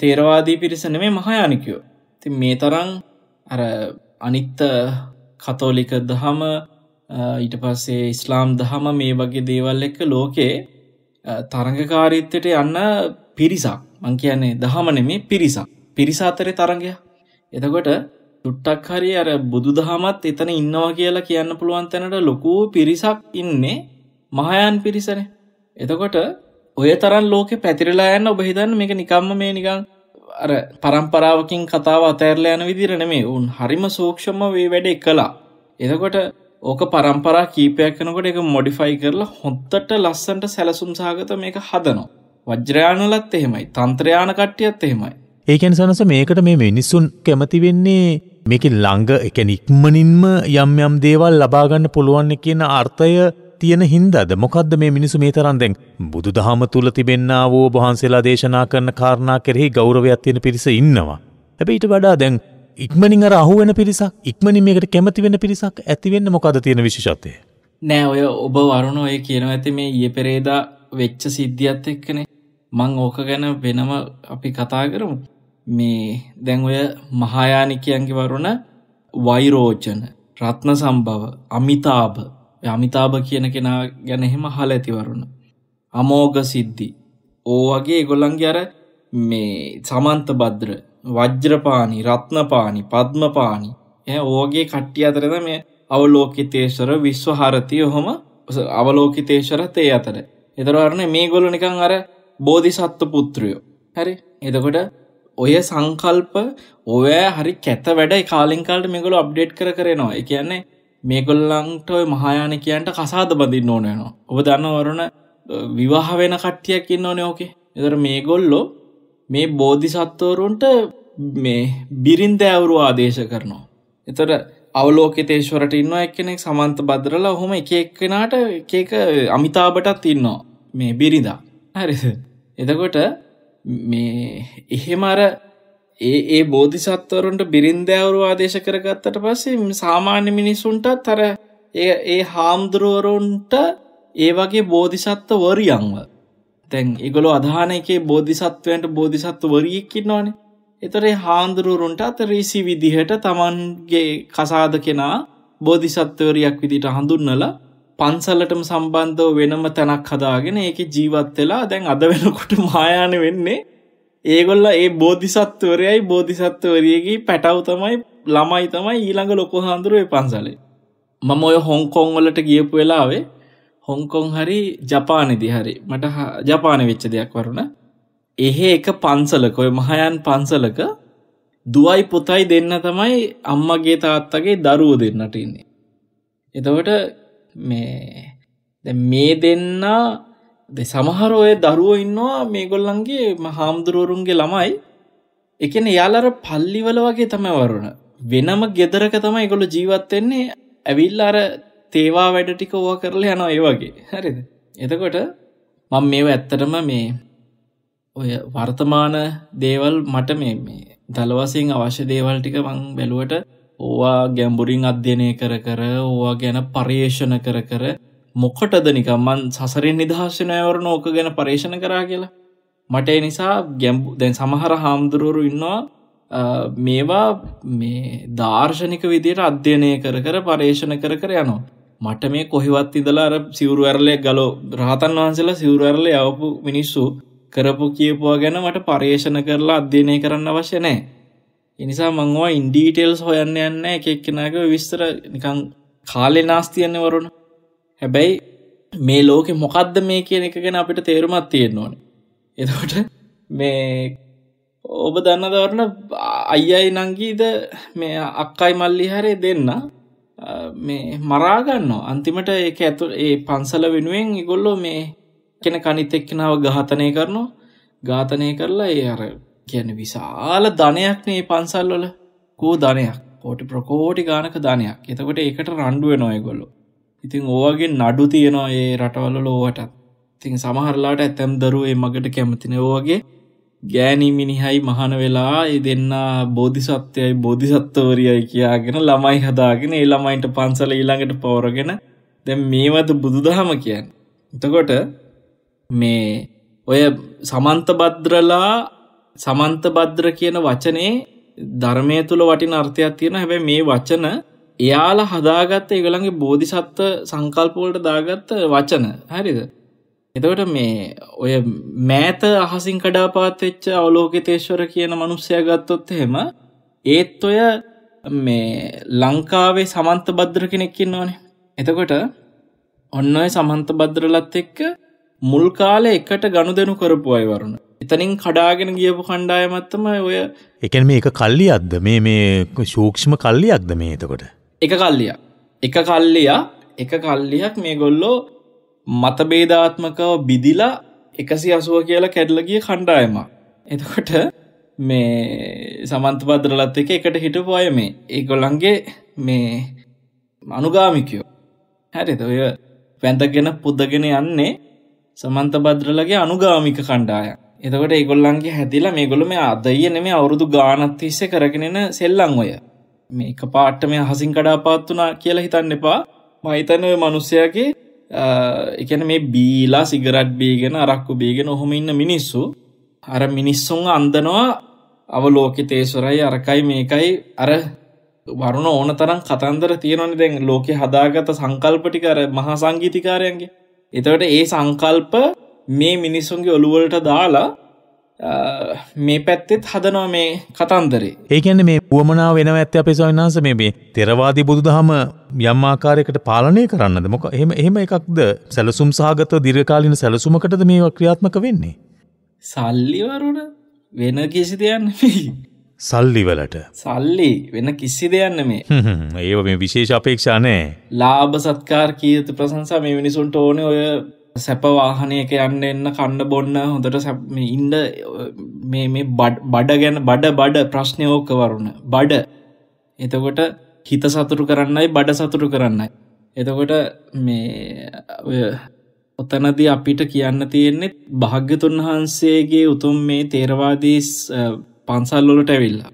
තේරවාදී පිරිස නෙමේ මහායානිකයෝ ති මේ තරං අර අනිත්ත කතෝලික දහම ඊට පස්සේ ඉස්ලාම් දහම මේ වගේ දේවල් එක්ක ලෝකේ තරඟකාරීත්වයට යන්න පිරිසක් මං කියන්නේ දහම නෙමේ පිරිසක් පිරිසාතරය තරගය එතකොට තුට්ටක් හරි අර බුදු දහමත් එතන ඉන්නවා කියලා කියන්න පුළුවන් තැනට ලොකූ පිරිසක් ඉන්නේ මහයන් පිරිසන එතකොට ඔය තරන් ලෝක පැතිරලා යන්න ඔබහිදන්න මේක නිකම්ම මේ නිකං අර පරම්පරාවකින් කතාව අතෑරල යන විදිරන මේ උන් හරිම සූක්ෂම වේ වැඩ එකලා එතකොට ඕක පරම්පරා කීපයක් කනකොට එක මොඩිෆයි කරලා හොත්තට ලස්සන්ට සැලසුම් සාගත මේක හදනවා වජ්‍රයානලත් එහෙමයි තන්ත්‍රයාන කට්ටියත් එහෙමයි ඒකෙන් සනස මේකට මේ මිනිස්සුන් කැමති වෙන්නේ මේක ළඟ එක නික්මනින්ම යම් යම් දේවල් ලබාගන්න පුළුවන්න කියන අර්ථය තියෙන හින්දද මොකක්ද මේ මිනිසු මේ තරන්දැන් බුදු දහම තුළ තිබෙන්න්න වෝ බහන්සේලා දේශනා කරන කාරණා කෙරෙහි ගෞරවයක් තියෙන පිරිස ඉන්නවා. හැබ ඊට වඩා දැන් ඉක්මනින් අර අහුවෙන පිරිසක් ඉක්මනින් මේකට කැමති වෙන පිරිසක් ඇතිවෙන්න මොකද තියෙන විශෂත්තය. නෑ ඔය ඔබ වරුණ ඔය කියනවා ඇති මේ ඒ පෙරේදා වෙච්ච සිද්ධියත් එක්කනේ මං ඕක ගැන වෙනම අපි කතා කරමු මේ දැන් ඔය මහායානිකයන්ගේ වරුණ වෛරෝචන රත්න සම්භව අමිතාභ අමිතාභ කියන කෙනා ගැන එහෙම හල ඇතිවරුණ අමෝග සිද්ධි ඕ වගේ ගොල්ලන්ගේ අර මේ සමන්ත බද්‍ර වජ්‍රපානි රත්නපානි පද්මපානි එ ඕගේ කට්ටිය අතරද මේ අවලෝකිතේශර විශ්වහරති ඔහොම අවලෝකිතේශර තේ අතර එතරවරණ මේ ගොලු නිකං අර බෝධි සත්ව පුත්‍රයෝ හැරි එතකොට ඔය සංකල්ප ඔය හරි කැත වැඩ කාලින්කාල්ට මේගොල අප්ඩේට් කර කරනවා එක කියන්නේ මේගොල්ලන්ට ඔය මහායාන කියන්ට කසාද බඳින්න ඕනයනවා ඔබ දන්නවරන විවාහ වෙන කට්ටියක් ඉන්න ඕනේ ඕකේ එතර මේගොල්ලෝ මේ බෝධිසත්වරුන්ට මේ බිරින්ද ඇවුරු ආදේශ කරනවා එතර අවලෝක තේශ්වරට ඉන්න එක්කෙනෙක් සමන්ත බදරලා හොම එක එක්කෙනට එකක අමිතාබටත් ඉන්නවා මේ බිරිඳා හරි එතකොට මේ එහෙම අර ඒ ඒ බෝධිසත්වරුන්ට බිරින්දෑවරු ආදේශ කරගත්තට පස්සේ සාමාන්‍ය මිනිස්සුන්ට තර ඒ හාමුදුරුවරුන්ට ඒ වගේ බෝධිසත්ව වරියංව තැන් ඉගොලු අධාන එකේ බෝධිසත්වයන්ට බෝධිසත්ව වරියෙක්කින් ඕනේ එතරේ හාමුදුරුවරුන්ට අත රීසි විදිහට තමන්ගේ කසාද කෙනා බෝධිසත්වවරයක් විදිට හඳුන්නලා පන්සල්ලටම සම්බන්ධව වෙනම තැනක් හදාගෙන ඒක ජීවත් වෙලා දැන් අද වෙනකොට මහායාන වෙන්නේ ඒගොල්ල ඒ බෝධිසත්වරයයි බෝධිසත්වරියගේ පැටව් තමයි ළමයි තමයි ඊළඟ ලොකු හාන්දුරුවේ පන්සලේ මම ඔය හොංකොං වලට ගියපු වෙලාවේ හොංකොං හරි ජපානෙදි හරි මට ජපාන වෙච්ච දෙයක් වරුණ එහෙ එක පන්සලක ඔය මහයන් පන්සලක දුවයි පුතයි දෙන්න තමයි අම්මගේ තාත්තගේ දරුවෝ දෙන්නට ඉන්නේ එතකොට මේ මේ දෙන්නා සමහර ඔය දරුව ඉන්නවා මේ ගොල්ලන්ගේ හාමුදුරුවරුන්ගේ ළමයි එකන යාලර පල්ලිවල වගේ තමයි වරුණ වෙනම ගෙදරක තමයි ගොල ජීවත්වෙන්නේ ඇවිල් අර තේවා වැඩ ටික ඕවා කරල යනවා ඒ වගේ හරිද එතකොට මං මේව ඇත්තටම මේ ඔය වර්තමාන දේවල් මට මේ මේ දළවසින් අවශ්‍ය දේවල් ටික මං බැලුවට ඕවා ගැම්බුරින් අධ්‍යනය කර කර ඕවා ගැන පර්යේෂණ කර කර මොකටද නිකම්මන් සසරෙන් නිදහශනයවර නෝක ගැන පර්ේෂණ කරා කියලා මට නිසා ගැම්බු දැන් සමහර හාමුදුරුවරු ඉන්නවා මේවා මේ දර්ශනික විදියට අධ්‍යනය කර කර පර්ේෂණ කර කර යනවා මට මේ කොහිවත් ඉදලා අර සිවරු ඇරලය ගලෝ රහතන් වහන්සේලා සිවරු ඇරල යවපු මිනිස්සු කරපු කියපුවා ගැන මට පර්යේෂණ කරලා අධ්‍යනය කරන්න අවශ්‍ය නෑ එනිසා මංවා ඉන්ඩීටෙල්ස් හොයන්න යන්න එක එක්කෙනක විස්තර නිකං කාලෙ නාස්තියන්න වරුණ හැබැයි මේ ලෝකෙ මොකක්ද මේ කියන එක ගැන අපිට තේරුමත් තියෙන්න ඕන එතකොට මේ ඔබ දන්නදවරන අයියි නංගීද මේ අක්කයි මල්ලි හැරේ දෙන්න මේ මරාගන්න අන්තිමට ඒක ඇතු ඒ පන්සල වෙනුවෙන් ඉගොල්ලෝ මේ කෙන කනිත් එක්කෙනාව ඝාතනය කරනවා ඝාතනය කරලා ඒ අර කියන විශාල ධනයක් මේ පන්සල්ලොල කෝ ධනයක් කෝටි ප්‍රකෝටි ගානක ධනයක් එතකොට ඒකට රණ්ඩුව නොයගොල්ලො ඉතින් ඕවගේ නඩු තියෙනවා ඒ රටවල ලෝවටත් ඉතින් සමහරලාට ඇතැම් දරුව ඒ මගට කැමතින ඕවගේ ගෑනී මිනිහයි මහන වෙලා ඒ දෙන්න බෝධිසත්වයයි බෝධිසත්වවරියයි කියාගෙන ළමයි හදාගෙන ඒ ළමයින්ට පන්සල ඊළඟට පවරගෙන දැ මේවත බුදුදහම කියන් එතකොට මේ ඔය සමන්තබද්‍රලා සමන්තබද්‍ර කියන වචනේ ධර්මය තුළ වටින අර්ථයක් තියෙන හැබැ මේ වචන එයාලා හදාගත්ත ඒගළගේ බෝධිසත්ව සංකල්පවලට දාගත්ත වචන හැරිද. එතකට මේ ඔය මෑත අහසින් කඩාපාතච්ච අවලෝකතේශ්වර කියන මනුස්්‍යය ගත්තොත් හෙම ඒත් ඔය මේ ලංකාවේ සමන්ත බද්‍ර කෙනෙක්කින් ඕනේ. එතකොට ඔන්න ඔය සමන්ත බද්‍රලත් එක්ක මුල් කාලේ එකට ගණු දෙනු කරපු අයවරුණ එතනින් කඩාගෙන ගියපු කණ්ඩායමත්තම ඔය එකන් මේ එක කල්ලියක්ද මේ මේ ශූක්ෂම කල්ලියක්ද මේ එතකොට එක කල්ලිය එක කල්ලිය එක කල්ලියක් මේ ගොල්ලෝ මතබේධාත්මකව බිදිලා එකසි අසුව කියලා කැඩලගිය කණ්ඩායම එතකොට මේ සමන්තපදරලත් එක එකට හිටපු අය මේ ඒ ගොල්ලන්ගේ මේ අනුගාමිකයෝ හැරිද ඔය වැඳගෙන පුදගෙන යන්නේ සමන්තබද්‍රලගේ අනුගාමික කණ්ඩායන් එතකට ඒගොල්ලන්ගේ හැදිලා මේගොලම අදය නෙම අවුරුදු ගානත්තිස්ස කරගෙනෙන සෙල්ලං ඔය මේක පාට්ට මේ හසින් කඩාපාත් වනා කියලා හිතන්න එපා මහිතන ඔය මනුස්සයගේ එකන මේ බීලා සිගරට් බීගෙන අරක්කු බීගෙන ඔහොම ඉන්න මිනිස්සු අර මිනිස්සුන් අන්දනවා අවලෝක තේස්වරයි අරකයි මේකයි අර වරුණ ඕන තරම් කතන්දර තියෙනනි දැන් ලෝකෙ හදාගත සංකල්පටිකර මහා සංගීතිකාරයන්ගේ එතවට ඒ සංකල්ප මේ මිනිස්සුන්ගේ ඔළුවලට දාලා මේ පැත්තෙත් හදනවා මේ කතන්දරේ ඒකන්න මේ පුවමනාව වෙන ඇත්ත අපේ සවන්නාස මේ මේ තෙරවාදී බුදු දහම යම් ආකාරයකට පාලනය කරන්නද මොක එහෙම එහෙම එකක්ද සැලසුම් සහගතව දිර්කාලින සැලසුමකටද මේ ක්‍රියාත්මක වෙන්නේ සල්ලිවරුණ වෙන කිසි දෙයන්න සල්ලිවලට සල්ලි වෙන කිසි දෙයන්න මේ ඒ මේ විශේෂ අපේක්ෂා නෑ ලාභ සත්කාර කීත ප්‍රසංසා මේ මිනිසුන්ට ඕනේ ඔය සැප වාහනයක යන්න එන්න කණ්ඩ බොන්න හොඳට සැම ඉන්ඩ මේ මේ බඩ ගැන බඩ බඩ ප්‍රශ්නයෝක වරුණ බඩ එතකොට හිත සතුරු කරන්නයි බඩ සතුරු කරන්නයි එතකොට මේ ඔතනදී අපිට කියන්න තියෙන්නේ භාග්‍යතුන් වහන්සේගේ උතුම් මේ තේරවාදී පන්සල්ලොලට ඇවිල්ලා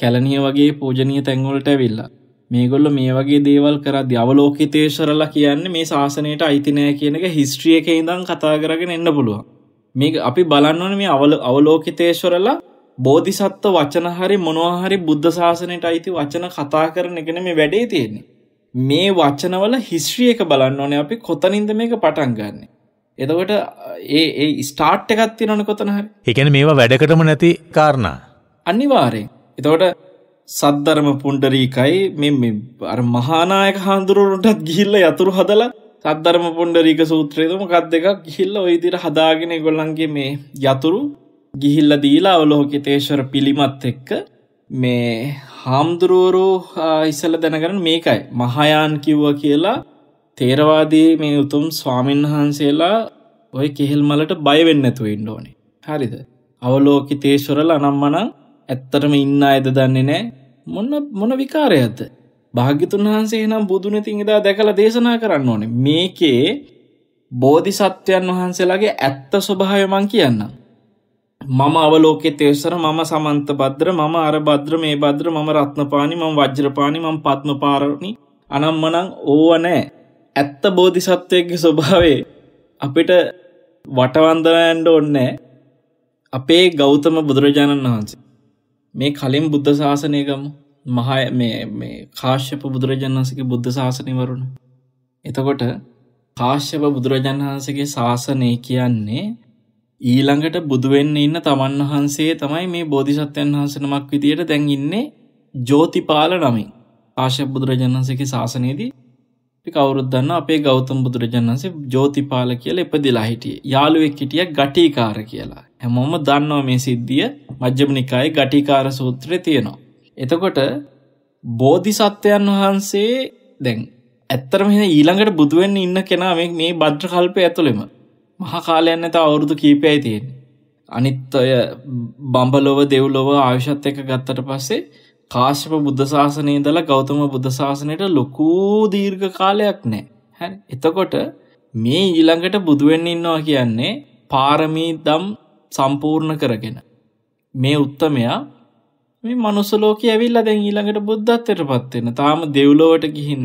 කැලනිය වගේ පූජනීය තැන්වලට ඇවිල්ලා මේගොල්ල මේ වගේ දේවල් කරදි අවලෝකිතේශරලා කියන්නේ මේ ශාසනයට අයිතිනෑ කියන එක හිස්ට්‍රිය එක ඉඳන් කතා කරගෙන එන්න පුළුවන් මේ අපි බලන්නවන මේ අවල අවලෝකිතේශරලා බෝධිසත්ව වචන හරි මොනවාහරි බුද්ධ ශාසනයට අයිති වචන කතා කරන එකන මේ වැඩේ තියෙන්නේ මේ වචනවල හිස්ට්‍රිය එක බලන්න ඕනේ අපි කොතනින්ද මේක පටන් ගන්නේ එතකොට ඒ ඒ ස්ටාර්ට් එකත් තියෙනවන කොතන හරි එකන මේවා වැඩකටම නැති කාරණා අනිවාරයෙන් එතකොට සද්ධර්ම පුණ්ඩරීකයි මෙ අර මහානායක හාන්දුරුවන්ටත් ගිහිල්ල යතුරු හදල සද්ධර්ම පුණ්ඩරීක සූත්‍රයතුම කත් දෙක ගිහිල්ල ඔයිදිර හදාගෙන ගොල්ලන්ගේ මේ යතුරු ගිහිල්ල දීලා අවලෝකෙ තේශවර පිළිමත් එක්ක මේ හාමුදුරුවරු ඉසල දැනගරන මේකයි මහායාන් කිව්ව කියලා තේරවාදී මේ උතුම් ස්වාමීන් වහන්සේලා ඔය කෙහෙල් මලට බයවෙන්නැතුව ඉන්න ඕනේ හරිද අවලෝකි තේශවරල අනම්මනං ඇත්තටම ඉන්න අයද දන්නේ නෑ මොන්න මොන විකාරය ඇත. භාග්‍යතුන් වහන්සේ නම් බුදුනතින් එදා දැකල දේශනා කරන්න ඕනේ මේකේ බෝධි සත්වයන් වහන්සේලාගේ ඇත්ත ස්වභාවමං කියන්න. මම අවලෝකෙ තෙවසර මම සමන්ත බද්‍ර මම අර බද්‍ර මේ බද්‍ර මම රත්නපානි මම වජ්‍රපානි මම පත්මපාරණි අනම්මනං ඕව නෑ ඇත්ත බෝධි සත්වයක්ගේ ස්වභාවේ අපිට වටවන්දනෑන්ඩ ඔන්නෑ අපේ ගෞතම බුදුරජාණන් වහන්සේ මේ කලින් බුද්ධ ශාසනයගම මහා මේ කාශ්‍යප බුදුරජාණන්සගේ බුද්ධ ශාසනයවරුණ. එතකොට කාශ්‍යප බුදුරජාණන් වහන්සගේ ශාසනය කියන්නේ ඊළඟට බුදුවෙන්න ඉන්න තමන් වහන්සේ තමයි මේ බෝධිසත්වයන් වහන්සනමක් විදියට දැන් ඉන්නේ ජෝතිපාල නමින් ආශ්‍ය බුදුරජාණන්සගේ ශාසනයේදී කවරුද්දන්න අපේ ගෞතම් බුදුරජාණන්සේ ජෝතිපාල කියල එපදිලා හිටිය යාළුවෙක් හිටිය ගටීකාර කියලා හැමෝම දන්නවා මේ සිද්ධිය මජ්්‍යම නිකායි ගටිකාර සූත්‍රය තියෙනවා. එතකොට බෝධි සත්වයන් වහන්සේ දැන් ඇත්තරම මෙ ඊළඟට බුදුවෙන් ඉන්න කෙනා මේ බද්්‍ර කල්පය ඇතුළෙම මහා කාලයන්න ඇත අවුරුදු කීපයයි තියෙන්. අනිත් ඔය බම්බලොව දෙව්ලොව ආවිශත් එක ගත්තට පස්සේ කාශ්‍යප බුද්ධශාසනය දල ගෞතම බුද්ධශාසනයට ලොකූ දීර්ඝ කාලයක් නෑ හැ එතකොට මේ ඊළඟට බුදුවෙන්න ඉන්නවා කියන්නේ පාරමී දම් සම්පූර්ණ කරගෙන. මේ උත්තමයා මේ මනුසලෝක ඇවිල්ල දැන් ඊළඟට බුද්ධත්තයට පත්වෙන තාම දෙව්ලෝවට ගිහින්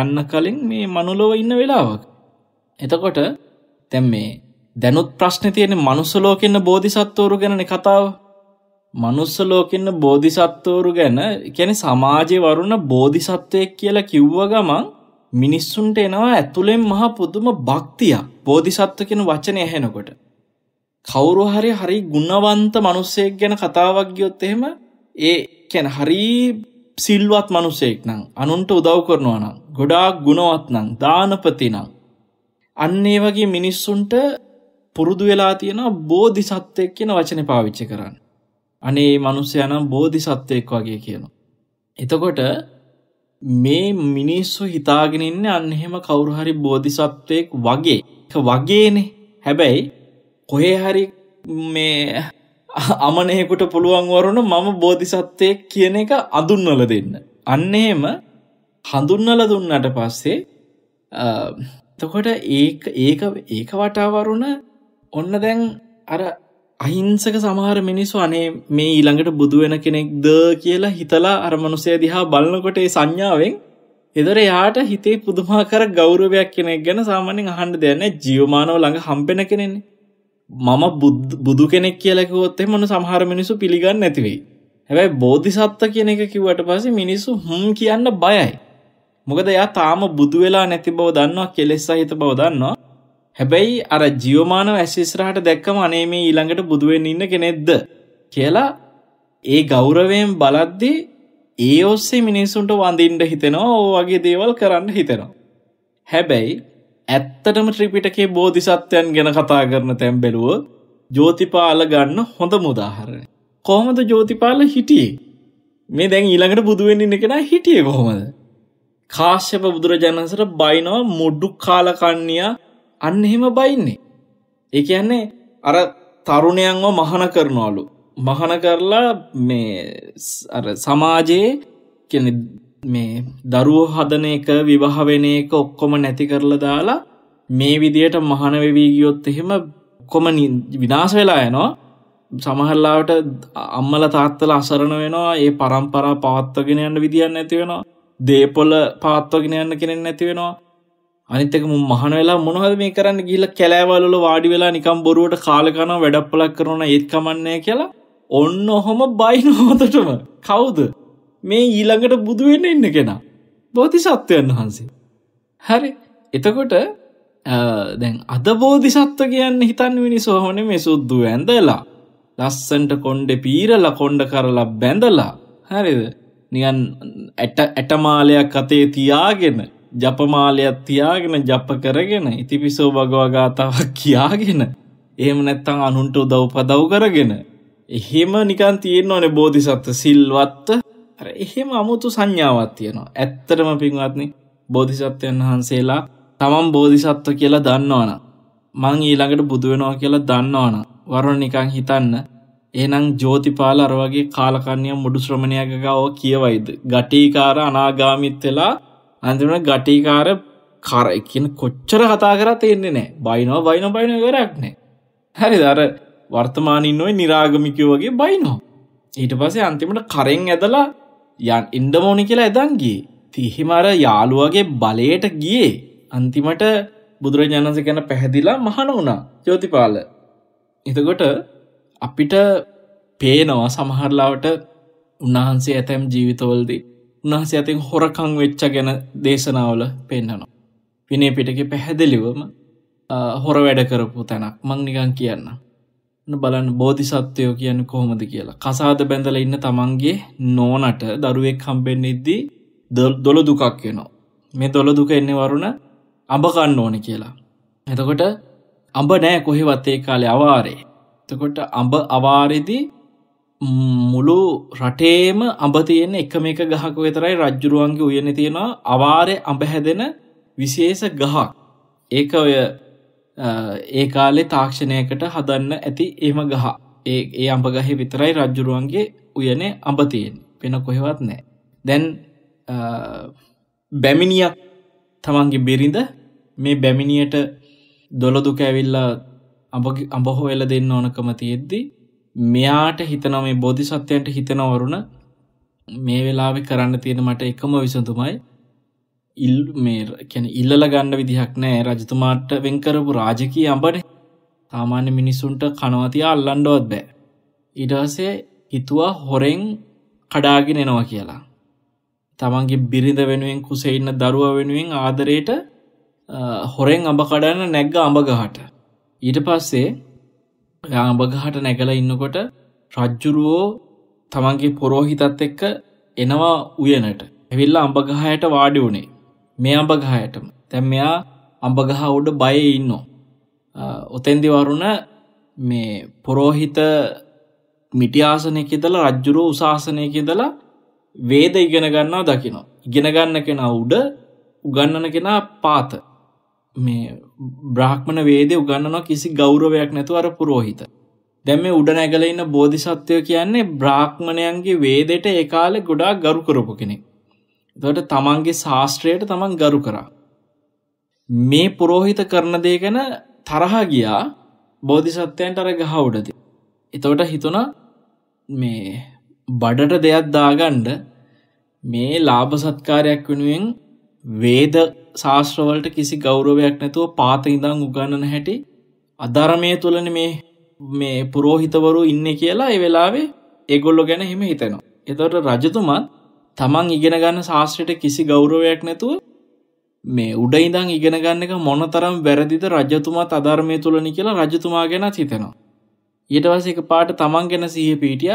යන්න කලින් මේ මනුලොව ඉන්න වෙලාවක්. එතකොට තැම් මේ දැනුත් ප්‍රශ්න තියෙන මනුස්සලෝකෙන්න්න බෝධිසත්වෝරු ගැන කතාව මනුස්සලෝකෙන්න්න බෝධිසත්වෝරු ගැන කැන සමාජය වරුණ බෝධිසත්වයක් කියලා කිව්ව ගමන් මිනිස්සුන්ට එනවා ඇතුළෙන් මහ පුදුම භක්තියක් බෝධිසත්ව කෙන වචනය ඇහෙනකොට කවුරු හරි හරි ගුණවන්ත මනුස්සයෙක් ගැන කතාවක් ගියොත් එහෙම ඒ කැන හරි සිල්වත් මනුසෙක් නං අනුන්ට උදව් කරනවා නම් ගොඩාක් ගුණවත් නං දානපති නම් අන්න ඒ වගේ මිනිස්සුන්ට පුරුදු වෙලා තියෙන බෝධි සත්වයක් කියන වචන පාවිච්චි කරන්න. අනේ මනුස්සයනම් බෝධි සත්වයෙක් වගේ කියනවා. එතකොට මේ මිනිස්සු හිතාගෙනන්න අන්නෙම කවුරුහරි බෝධිසත්වයෙක් වගේ වගේනේ හැබැයි කොහේ හරි මේ අමනෙකුට පුළුවන් වරුණු මම බෝධිසත්වය කියන එක අඳුන්වල දෙන්න. අන්නේම හඳුන්නල දුන්නට පස්සේ තකොට ඒ ඒක ඒක වටාවරුණ ඔන්න දැන් අර අහිංසක සමහර මිනිස්සු අනේ මේ ඊළඟට බුදුවෙන කෙනෙක් ද කියලා හිතලා අරමනුසය දිහා බලනකොට ඒ සංඥාවෙන් එදර යාට හිතේ පුදුමාකර ගෞරවයක් කෙනෙක් ගැන සාමාන්‍යෙන් අහන්ඩ දෙයන්න ජියවමානව ළඟ හම්පෙන කෙනෙන්නේ මම බුදු කෙනෙක් කියලකවොත්තේ මොන සහර මිනිසු පිළිගන්න නැතිවෙයි. හැබැයි බෝධිසත්ත කියන එක කිව්වට පස මිනිස්සු හුම් කියන්න බයයි. මොකද යා තාම බුදු වෙලා නැති බව දන්නවා කෙලෙස් සහිත බව දන්නවා. හැබැයි අර ජියෝමානව ඇසිස්රහට දැක්කම අනේ මේ ඊළඟට බුදුවෙන් ඉන්න කෙනෙක්ද කියලා ඒ ගෞරවයෙන් බලද්දි ඒ ඔස්සේ මිනිස්සුන්ට වඳින්ට හිතෙනවා ඕ වගේ දේවල් කරන්න හිතෙනවා. හැබැයි ඇත්තටම ත්‍රිපිටකේ බෝධිසත්වයන් ගැන කතා කරන තැම් බැලුව ජෝතිපාල ගන්න හොඳ මුදාහරණ. කොහොමද ජෝතිපාල හිටියේ. මේ දැන් ඊළඟට බුදුවෙන්න්න කෙන හිටිය කොහොමද. කාශ්‍යප බුදුරජාණන්සට බයිනවා මුඩ්ඩු කාලකන්නයා අන්න එහෙම බයින්නේ. එක යන්නේ අර තරුණයන්ව මහන කරනවලු. මහන කරලා මේ සමාජයේ කෙනෙ මේ දරුව හදන එක විවාහවෙන එක ඔක්කොම නැති කරල දාලා මේ විදියට මහනවෙවී ගියොත් එහෙම කොම විනාස වෙලා යනවා සමහල්ලාට අම්මල තාත්තල අසරණ වෙනවා ඒ පරම්පරා පවත්වගෙන යන්න විදිියන්න ඇති වෙනවා දේපොල පාත්වගෙන යන්න කෙනෙන් නැති වෙනවා අනිතක මහන වෙලා මොනහද මේ කරන්න ගිල්ල කැලෑවලල වාඩි වෙලා නිකම් බොරුවට කාලකන වැඩප්පලක් කරන ඒත් කමන්නේ කියලා ඔන්න ඔහොම බයිනෝතටම කවුද මේ ඊළඟට බුදුවෙන්න ඉන්න කෙනා. බෝධි සත්වයන් වහන්සේ. හරි එතකොට දැන් අද බෝධි සත්ව කියන්න හිතන් විනි සොහොන මේ සුද්දු ඇඳලා. ලස්සන්ට කොන්්ඩෙ පීරල කොන්්ඩ කරලා බැඳලා හැරිද නියන් ඇටමාලයක් අතේ තියාගෙන ජපමාලයක් තියාගෙන ජප කරගෙන ඉතිපිසෝ භගවගාතාවක් කියාගෙන එහෙම නැත්තං අනුන්ට උදව් පදව් කරගෙන එහෙම නිකන් තියෙන්න ඕනේ බෝධිසත්ව සිල්වත්ත එහෙම අමුතු සංඥාවක් තියෙනවා ඇත්තටම පින්වත්නි බෝධිසත්වයන් වහන්සේලා තමන් බෝධිසත්ව කියලා දන්නවන මං ඊළඟට බුදුවෙනවා කියලා දන්නවන වරුණ නිකං හිතන්න එනම් ජෝතිපාල අරවගේ කාලකන්නිය මුඩු ශ්‍රමණයකගව කියවයිද ගටීකාර අනාගාමිත් වෙලා අඳුන ගටීකාර කර කියන කොච්චර කතා කර තෙන්නේ නෑ බයිනෝ බයින බයින කරක්නේ හැරි දර වර්තමානින් නොයි නිරාගමිකයෝ වගේ බයිනෝ ඊට පසේ අන්තිමට කරෙන් ඇදලා යන් ඉන්ඩමෝනි කියලා එදන්ගේ තිහිමර යාළුවගේ බලයට ගියේ අන්තිමට බුදුරජාණන්ස ගැන පැහැදිලා මහන වුණා ජෝතිපාල එතකොට අපිට පේනවා සමහරලාවට උන්වහන්සේ ඇතැම් ජීවිතවලද උන්හන්සේ ඇතින් හොරකං වෙච්ච ගැන දේශනාවල පෙන්න්නනවා විනේ පිටක පැහැදිලිවම හොර වැඩ කරපු තැනක් මං නිගන් කියන්න බලන්න බෝධිසත්වයෝ කියන්න කොහොමද කියලා කසාද බැඳල ඉන්න තමන්ගේ නෝනට දරුවෙක් හම්බෙන් ඉද්දී දොළ දුකක් වෙනවා මේ දොළ දුක එන්න වරුණ අඹකන්න ඕන කියලා එතකොට අඹ නෑ කොහෙවත්තේ කාලේ අවාරේ එතකොට අඹ අවාරෙදි මුළු රටේම අඹ තියෙන එක මේක ගහක විතරයි රජ්ජුරුවන්ගේ උයන තියෙනවා අවාරය අඹ හැදෙන විශේෂ ගහක් ඒක ඔය ඒ කාලෙ තාක්ෂණයකට හදන්න ඇති එම ගහ ඒ ඒ අඹගහෙ විතරයි රජ්ජුරුවන්ගේ උයනේ අඹතියෙන් පෙන කොහෙවත් නෑ දැන් බැමිණියක් තමන්ගේ බිරිඳ මේ බැමිණියට දොළදුක ඇවිල්ලා අඹහොවෙල දෙන්න ඕනකම තියෙද්දි මෙයාට හිතනම මේ බෝධි සත්‍යයන්ට හිතනවරුණ මේ වෙලාවෙ කරන්න තියෙන මට එකම විසඳුමයි ඉල් මේර් කැන ඉල්ල ගන්න විදිහක් නෑ රජතුමාට වෙන්කරපු රාජකී අඹට සාමාන්‍ය මිනිස්සුන්ට කනවතියා අල්ලන්ඩෝත් බෑ. ඉඩසේ හිතුවා හොරෙන් කඩාගෙන එනවා කියලා. තමන්ගේ බිරිඳ වෙනුවෙන් කුසේ ඉන්න දරුව වෙනුවෙන් ආදරයට හොරෙන් අඹ කඩන්න නැග්ග අඹගහට. ඊට පස්සේ අඹගහට නැගල ඉන්නකොට රජ්ජුරුවෝ තමන්ගේ පොරෝහිතත් එක්ක එනවා උයනට ඇවිල්ලා අඹගහයට වාඩි වුණේ මේ අඹගහයටම තැම් මෙයා අඹගහ උඩ බය ඉන්නෝ. ඔතෙන්දිවරුණ මේ පොරෝහිත මිටියාසනයක දල රජ්ජුරු උසාසනයක දලා වේද ඉගෙන ගන්නා දකිනවා. ඉගෙනගන්න කෙනා උඩ උගන්නන කෙනා පාත මේ බ්‍රහ්මණ වේද උගන්නනවා කිසි ගෞරවයක් නැතුව අර පුරෝහිත. දැම උඩ නැගල ඉන්න බෝධිසත්වය කියන්නේ බ්‍රාහ්මණයන්ගේ වේදට ඒකාලෙ ගොඩා ගරු කරපු කෙනෙක්. දට තමන්ගේ ශාස්ත්‍රයට තමන් ගරු කරා. මේ පුරෝහිත කරන දේ ගැන තරහා ගියා බෝධිසත්වයන්ට අර ගහ උඩති. එතවට හිතුණ මේ බඩට දෙයක් දාගණ්ඩ මේ ලාභ සත්කාරයක් වෙනුවෙන් වේද ශාස්ත්‍රවලට කිසි ගෞරවයක් නැතුව පාත ඉඳං උගන්නන හැටි අධර්මය තුළන මේ මේ පුරෝහිතවරු ඉන්න කියලා ඒ වෙලාවේ ඒගොල්ලො ගැන හිම හිතෙනවා. එතවට රජතුමත් තමන් ඉගෙන ගන්න ශාස්ත්‍රයට කිසි ගෞරවයක් නැතුව මේ උඩයිඳං ඉගෙන ගන්න එක මොන තරම් වැරදිද රජතුමාත් අධර්මය තුළනි කියලා රජතුමා ගැනත් හිතෙනවා. ඊට වස එක පාට තමන් ගැන සහ පිටිය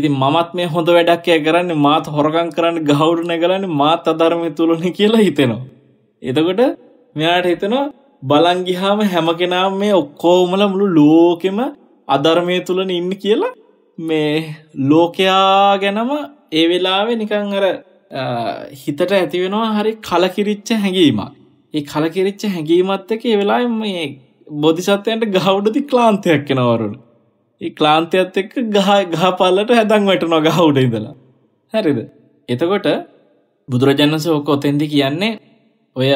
ඉති මත් මේ හොඳ වැඩක්ය කරන්න මාත් හොරකං කරන්න ගෞරු නැගලන්න මාත් අධර්මය තුළනි කියලා හිතෙනවා. එතකොට මෙයාට හිතනවා බලංගිහාම හැම කෙනාම් මේ ඔක්කෝමල මුළු ලෝකෙම අධර්මය තුළන ඉන්න කියලා මේ ලෝකයා ගැනම ඒ වෙලාවේ නිකං අර හිතට ඇතිවෙනවා හරි කලකිරිච්ච හැඟීමක්. ඒ කලකිරිච්ච හැඟීමත් එක ඒ වෙලා මේ බොධිසත්වයන්ට ගෞඩති ක්ලාන්තයක් එනවරුන්. ඒ ක්ලාන්තයත් එක්ක ගහ ගහපල්ලට හැදන් වැටනවා ගහුඩ ඉඳලා. හැරිද. එතකොට බුදුරජාණන්ස ඕක ඔතෙන්දි කියන්නේ ඔය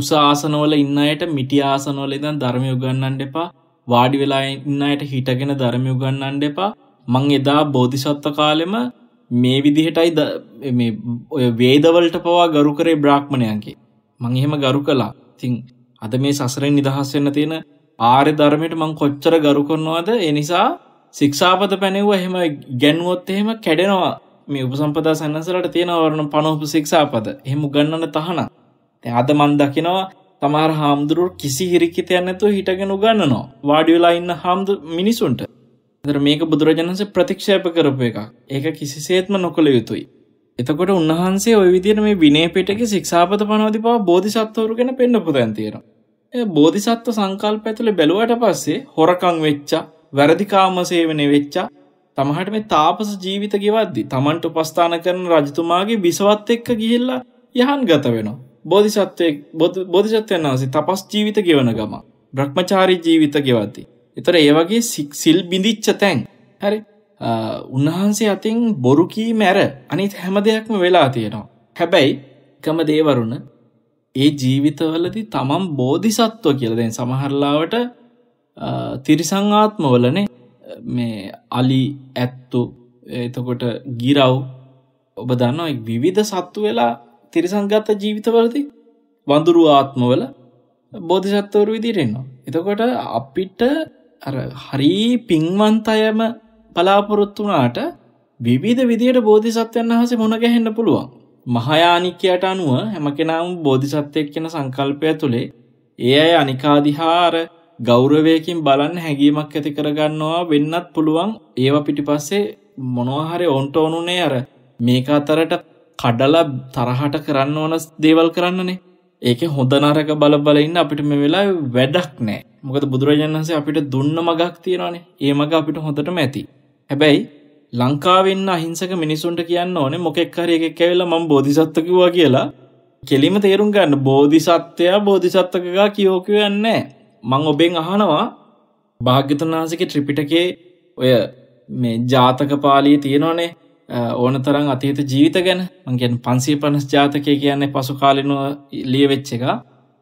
උස ආසනෝල ඉන්නයට මිටි ආසනෝල ඉදන් ධර්මය උගන්නන්ඩ එපා වාඩි වෙලා ඉන්නයට හිටගෙන ධර්මය උගන්නන්ඩ එපා මං එදා බෝධිසත්ව කාලෙම මේ විදිහටයි ද ඔය වේදවලට පවා ගරු කරේ බ්‍රාක්්මණයන්ගේ මං එහෙම ගරු කලා තිං අද මේ සසරෙන් නිදහස් වෙන්න තියෙන ආර්ය ධර්මයට මං කොච්චර ගරු කරනවාද එනිසා ශික්ෂාපත පැනෙව්ව එහෙම ගැන්වොත් එහෙම කැඩෙනවා මේ උපසම්පදා සැන්නසලට තියෙනවරන පනොපු ශික්ෂාපද එහෙම ගන්නන තහන අද මන් දකිනවා තමාර හාමුදුරුව කිසි හිරිකිතයන්නතු හිටගෙන ගන්නනවා වාඩිවෙලා ඉන්න හාමුදු මිනිසුන්ට දර මේක බුදුරජාණන්සේ ප්‍රතික්ෂේප කරපු එකක් ඒක කිසිසේත්ම නොකළ යුතුයි. එතකොට උන්වහන්සේ ඔය විදිර මේ විනේ පිටක ශික්ෂාපත පනවති පවා බෝධි සත්වරු ගැන පෙන්න්නපු දැන්තේර. බෝධි සත්ව සංකල්ප ඇතුළ බැලුවට පස්සේ හොරකං වෙච්චා වැරදිකාම සේවනය වෙච්චා තමහට මේ තාපස ජීවිත ගෙවද්දි තමන්ට උපස්ථාන කරන රජතුමාගේ බිසවත් එක්ක ගිහිල්ලා යහන් ගත වෙනවා. බෝධිසත්වය බෝධිසත්වයන් වහන්සේ තපස් ජීවිත ගෙවන ගම බ්‍රහ්මචාරි ජීවිත ගෙවද්දී. එතර ඒ වගේ සිල් බිඳිච්ච තැන් හරි උන්වහන්සේ අතින් බොරු කී මැර අනිත් හැම දෙයක්ම වෙලා තියෙනවා. හැබැයි කම දේවරුණ ඒ ජීවිතවලදි තමම් බෝධිසත්ව කියලදෙන් සමහරලාවට තිරිසංආත්මවලනේ මේ අලි ඇත්තු එතකොට ගිරව් ඔබ දන්න විවිධ සත්තු වෙලා තිරිසංගත්ත ජීවිතවලති වඳුරු ආත්මවල බෝධිසත්වවරු විදිරෙන්නවා. එතකොට අපිට අර හරි පින්වන්ත අයම බලාපොරොත්තු වුණාට විවිධ විදියට බෝධිසත්වයන් වහන්සේ මොන ගැහෙන්න පුළුවන්. මහායානිකයට අනුව හැම කෙනාම බෝධිසත්වයක් කියන සංකල්පය තුළේ ඒ අය අනිකාදිහාර ගෞරවයකින් බලන් හැඟීමක් ඇති කරගන්නවා වෙන්නත් පුළුවන් ඒව පිටිපස්සේ මොනවාහරි ඔොන්ට ඕනුනේ අර මේක අතරට කඩල තරහට කරන්න ඕන දේවල් කරන්නනේ ඒක හොඳ නරක බලබලඉන්න අපිට මේ වෙලා වැඩක් නෑ මොකද බුදුරජාණන් වහන්සේ අපිට දුන්න මගක් තියෙනවානේ ඒ මග අපිට හොඳටම ඇති හැබැයි ලංකාවෙන්න අහිංසක මිනිසුන්ට කියන්න ඕනේ මොකෙක් හරි එකෙක් කැවිලා මම බෝධිසත්ව කිව්වා කියලා කෙලිම තේරුම් ගන්න බෝධිසත්වයා බෝධිසත්වකගා කියෝ කියන්නේ මං ඔබෙන් අහනවා භාග්‍යතුන් වහන්සේගේ ත්‍රිපිටකේ ඔය මේ ජාතක පාලී තියෙනවානේ ඕන තරන් අතීත ජීවිත ගැන මංගෙන් පන්සේ පනස් ජාතකය කියන්නේ පසු කාලිනුව ලියවෙච්ච එක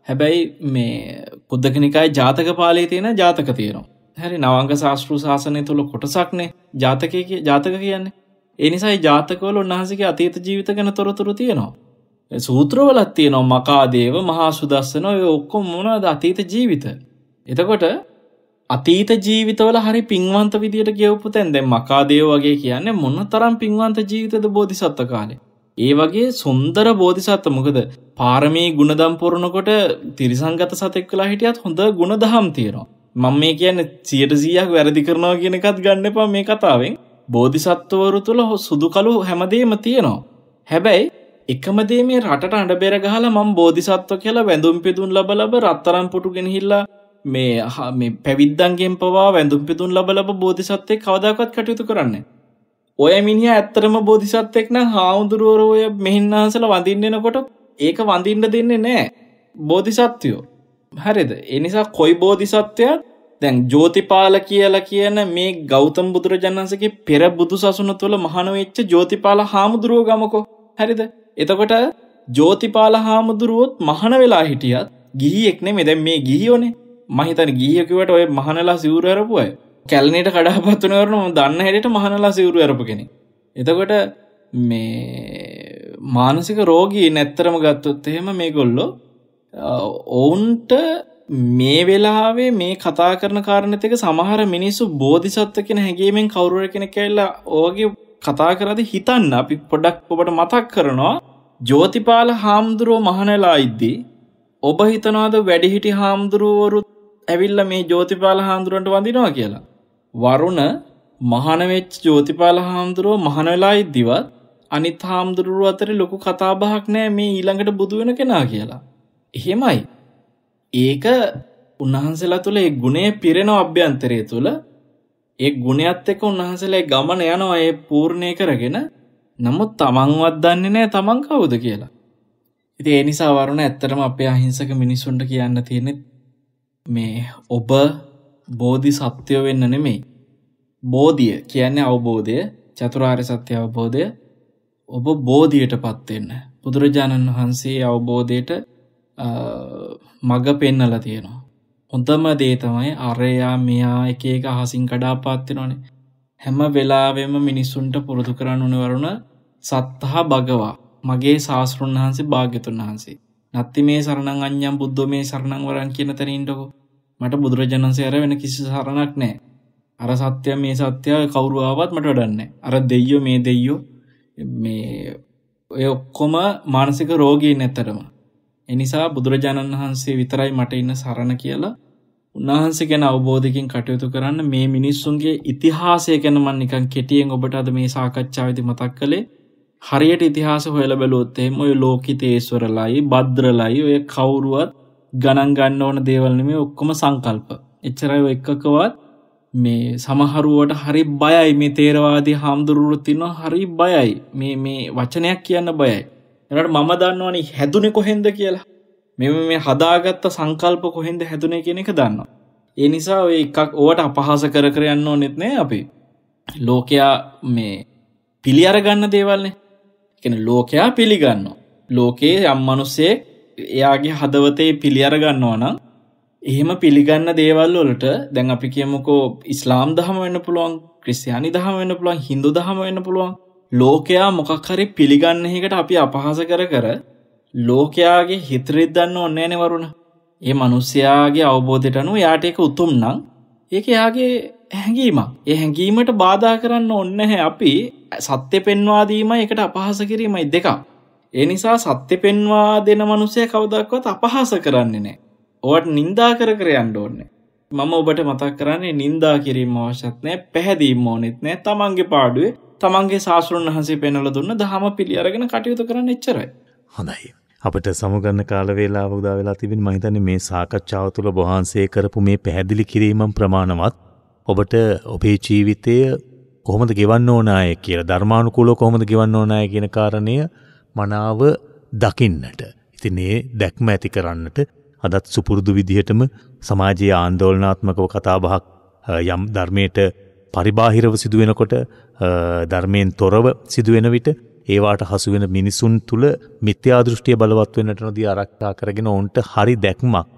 හැබැයි මේ කුද්දකනිකායි ජාතක පාලේ තියෙන ජාතක තියෙනවා. හැරි නවංග ශාස්ෘ ශාසනය තුළ කොටසක්නේ ජාතකය ජාතක කියන්නේ. එනිසායි ජාතකවල උන්හන්සගේ අතීත ජීවිත ගැන තොරතුරු තියෙනවා. සූත්‍රවලත් තියෙනවා මකාදේව මහා සුදස්සන ඔය ඔක්කොම් මොනද අතීත ජීවිත. එතකොට අතීත ජීවිතවල හරි පින්වන්ත විදියට ගෙවපු තැන්දැ මකාදේව වගේ කියන්නේ මොන්න තරම් පින්වන්ත ජීවිතද බෝධිසත්ත කාලේ ඒ වගේ සුන්දර බෝධිසත්ව මොකද පාරමී ගුණදම් පුරණකොට තිරිසංගත සතෙක් කලා හිටියත් හොඳ ගුණ දහම් තියෙනවා. මං මේ කියන්න සියට සීයක් වැරදි කරනවා කියන එකත් ගන්න එපා මේ කතාවෙන් බෝධිසත්වවරු තුළ හො සුදුකලු හැමදේම තියෙනවා. හැබැයි එකමදේ මේ රට අඩ බෙරගහල මං බෝධිසත්ව කියලා වැඳුම් පිදුන් ලබ ලබ රත්තරම් පුටු ගෙනහිල්ලා මේ පැවිද්දන්ගෙන් පවා වැඳුම් පිදුන් ලබ ලබ බෝධිසත්වය කවදාකත් කටයුතු කරන්නේ. ඔය මිනිහ ඇත්තරම බෝධිසත්වෙක් නම් හාමුදුරුවර ඔය මෙහින්හසල වඳින්නෙනකොට ඒක වඳින්න දෙන්නේ නෑ බෝධිසත්වයෝ හරිද එනිසා කොයි බෝධිසත්වයක් දැන් ජෝතිපාල කියලා කියන මේ ගෞතම් බුදුරජාණන්සගේ පෙර බුදු සසුන තුළ මහනවෙච්ච ජෝතිපාල හාමුදුරුව ගමකෝ හරිද එතකොට ජෝතිපාල හාමුදුරුවොත් මහන වෙලා හිටියත් ගිහිෙක්නෙ මෙ දැන් මේ ගිහිෝනේ මහිතන ගිහියකිවට ඔය මහනලා සිවරරපුුවයි කැල්නට කඩාපත්වනවරන දන්න හැට මහනලා සිවරු ඇරපු කෙනෙ එතකොට මේ මානසික රෝගී නැත්තරම ගත්තොත් එහෙම මේ ගොල්ලො ඔවුන්ට මේ වෙලාවේ මේ කතා කරන කාරණතක සමහර මිනිස්සු බෝධිසත්ව කෙන හැගීමෙන් කවුරුර කෙන කෙල්ලා ඕගේ කතා කරද හිතන්න අපි පොඩක් ඔබට මතක් කරනවා ජෝතිපාල හාමුදුරුවෝ මහනලා ඉද්දී ඔබ හිතනවාද වැඩිහිටි හාමුදුරුවරුත් ඇවිල්ල මේ ජෝතිපාල හාමුදුරුවන්ට වඳනවා කියලා වරුණ මහනවෙච්ච ජෝතිපාල හාමුදුරුව මහනවෙලා ඉද්දිවත් අනිත් හාමුදුරුව අතර ලොකු කතාබහක් නෑ මේ ඊළඟට බුදු වෙන කෙනා කියලා. එහෙමයි. ඒක උන්වහන්සේලා තුළ ඒ ගුණය පිරෙන අභ්‍යන්තරය තුළ ඒ ගුණයත් එක උන්වහන්සේලා ගමන යනවා ඒ පූර්ණය කරගෙන නමුත් තමන්වත් දන්නේ නෑ තමන් කවුද කියලා. ඉතින් ඒ නිසා වරුණ ඇත්තටම අපේ අහිංසක මිනිසුන්ට කියන්න තියෙනෙත් මේ ඔබ බෝධි සත්‍යය වෙන්න නෙමෙයි. බෝධිය කියන්නේ අවබෝධය චතුරාර් සත්‍ය අවබෝධය ඔබ බෝධියට පත්වෙන්න බුදුරජාණන් වහන්සේ අවබෝධයට මග පෙන්නල තියෙනවා. හොඳම දේ තමයි අරයා මෙයා එක එක හසින් කඩාපාත්තිනොනේ හැම වෙලාවෙම මිනිස්සුන්ට පුරුදු කරන්න උනවරුණ සත්තහා භගවා මගේ ශාස්තෘන් වහන්සේ භාග්‍යතුන් වහන්සේ නත්ති මේ සරණං අඥම් බුද්ධ මේ සරණංවරන් කියන තැනින්ටකෝ මට බුදුරජණන්සේ අර වෙන කිසි සරණක් නෑ අර සත්‍යය මේ සත්‍යය කවුරුවාවත් මට වඩන්න අර දෙයෝ මේ දෙයෝ මේ ඔය ඔක්කොම මානසික රෝගී නැත්තරම එනිසා බුදුරජාණන් වහන්සේ විතරයි මට ඉන්න සරණ කියලා උන්වහන්සේ ගැන අවබෝධකින් කටයුතු කරන්න මේ මිනිස්සුන්ගේ ඉතිහාසය ගැන මන් නිකන් කෙටියෙන් ඔබට අද මේ සාකච්ඡාවදි මතක් කළේ හරියට ඉතිහාස හොයල බැලුවොත් එහෙම ඔය ලෝකිතේස්වරලයි භද්‍රලයි ඔය කවුරුවත් ගණන් ගන්න ඕන දේවල් නෙමෙයි ඔක්කොම සංකල්ප එච්චරයි ඔය එකකවත් මේ සමහරුවට හරි බයයි මේ තේරවාදී හාමුදුරුවරුත්තින්න හරි බයයි මේ මේ වචනයක් කියන්න බයයි. එනට මම දන්නවනි හැදුනෙ කොහෙන්ද කියලා. මෙම මේ හදාගත්ත සංකල්ප කොහෙන්ද හැදුනේ කියන එක දන්න. ඒ නිසා ඔය එකක් ඕවට අපහාස කර කර යන්න ඕනෙත්නේ අපි. ලෝකයා මේ පිළි අරගන්න දේවල්නේ එකන ලෝකයා පිළිගන්න. ලෝකයේ යම් මනුස්සේ එයාගේ හදවතේ පිළි අරගන්නවා නම් එහෙම පිළිගන්න දේවල් වලට දැන් අපි කියමුකෝ ඉස්ලාම් දහම වෙන්න පුළුවන් ක්‍රිස්තියානි දහම වෙන්න පුළුවන් හින්දු දහම වෙන්න පුළුවන් ලෝකයා මොකක් හරි පිළිගන්න එකට අපි අපහාස කර කර ලෝකයාගේ හිතරිද්දන්න ඔන්නෑනෙ වරුණ ඒ මනුස්්‍යයාගේ අවබෝධයට අනුව යාට එක උතුම් නම් ඒක යාගේ හැඟීමක් ඒ හැඟීමට බාධා කරන්න ඔන්න හැ අපි සත්‍ය පෙන්වාදීම එකට අපහස කිරීමයි දෙකක් ඒ නිසා සත්‍ය පෙන්වා දෙන මනුසය කවදක්වත් අපහස කරන්නේ නෑ ඕට නින්දා කර කර යන්න ඕන්නේ මම ඔබට මතක් කරන්නේ නින්දා කිරීම අවශ්‍යත් නෑ පැහැදීම් ඕනෙත් නෑ තමන්ගේ පාඩුවේ තමන්ගේ සාසුරන් වහන්සේ පෙනල දුන්න දහම පිළි අරගෙන කටයුතු කරන්න එච්චරයි හොඳයි අපට සමුගන්න කාලවේලා වදා වෙලා තිබෙන මහිතන්නේ මේ සාකච්ඡාව තුළ බොහන්සේ කරපු මේ පැහැදිලි කිරීමම් ප්‍රමාණවත් ඔබට ඔබේ ජීවිතය කොහොමද ගෙවන්න ඕනාය කියලා ධර්මානුකූලව කොහොමද ගෙවන්න ඕනාය කියන කාරණය මනාව දකින්නට ඉතින් ඒ දැක්ම ඇති කරන්නට අදත් සුපුරුදු විදිහටම සමාජයේ ආන්දෝලනාත්මකව කතාබහක් යම් ධර්මයට පරිබාහිරව සිදුවෙනකොට ධර්මයෙන් තොරව සිදුවෙන විට ඒවාට හසුවෙන මිනිසුන් තුළ මිත්‍යාදෘෂ්ටිය බලවත් වෙනට නොදී ආරක්ෂා කරගෙන ඔවුන්ට හරි දැක්මක්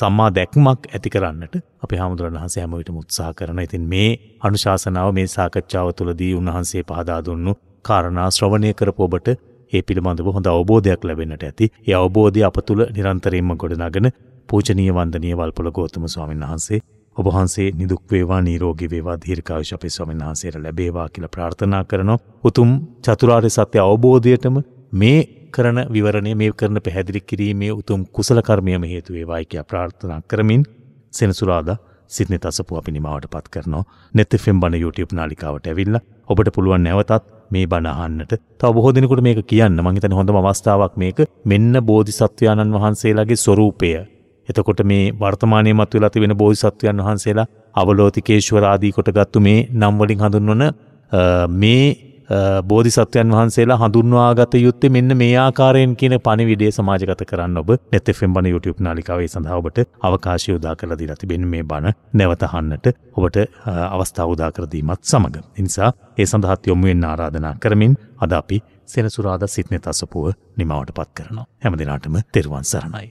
සම්මා දැක්මක් ඇති කරන්නට අප හාමුදුරන් වහන්සේ හැමවිට මුත්සාහ කරන ඉතින් මේ අනුශාසනාව මේ සාකච්ඡාව තුළදී උන්වහන්සේ පහදා දුන්නු කාරණා ශ්‍රවණය කරපු ඔබට ඒ පිළිබඳව හොඳ අවබෝධයක් ලැබෙනට ඇති. ඒ අවබෝධය අප තුළ නිරන්තරයෙන්ම ගොඩනගෙන පූජනීය වන්දනීය වල්පොල ගෞතම ස්වාමීන් වහන්සේ ඔබ වහන්සේ නිදුක් වේවා නිරෝගී වේවා දීර්ඝායුෂ අපේ ස්වාමීන් වහන්සේට ලැබේවා කියලා ප්‍රාර්ථනා කරනවා. උතුම් චතුරාර්ය සත්‍ය අවබෝධයටම මේ කරන විවරණය මේ කරන පැහැදිලි කිරීමේ උතුම් කුසල කර්මයම හේතු වේවායි කියා ප්‍රාර්ථනා කරමින් සෙනසුරාදා සිද්නි තසපු අපි නිමාවට පත් කරනවා. net fm බණ YouTube නාලිකාවට ඇවිල්ලා ඔබට පුළුවන් නැවතත් මේ බණහන්නට තව බොහෝ දෙනෙකුට මේක කියන්න මං හිතන්නේ හොඳම අවස්ථාවක් මේක මෙන්න බෝධිසත්වයාණන් වහන්සේලාගේ ස්වરૂපය එතකොට මේ වර්තමානයේ මතුවලා තිබෙන බෝධිසත්වයන් වහන්සේලා අවලෝතිකේශ්වර ආදී කොටගත්තු මේ නම් වලින් හඳුන්වන මේ බෝධි සත්වයන් වහන්සේලා හඳුන්වාගත යුත්තේ මෙන්න මේ ආකාරයෙන් කියන පණිවිඩය සමාජගත කරන්න ඔබ නැත්නම් බණ YouTube නාලිකාවේ සඳහා ඔබට අවකාශය උදා කරලා දීලා තිබෙන මේ බණ නැවත අහන්නට ඔබට අවස්ථාව උදා කර දීමත් සමග. ඒ නිසා ඒ සඳහාත් යොමු වෙන්න ආරාධනා කරමින් අද අපි සෙනසුරාදා සිත්නෙත් අසපුව නිමවටපත් කරනවා. හැම දිනාටම තෙරුවන් සරණයි.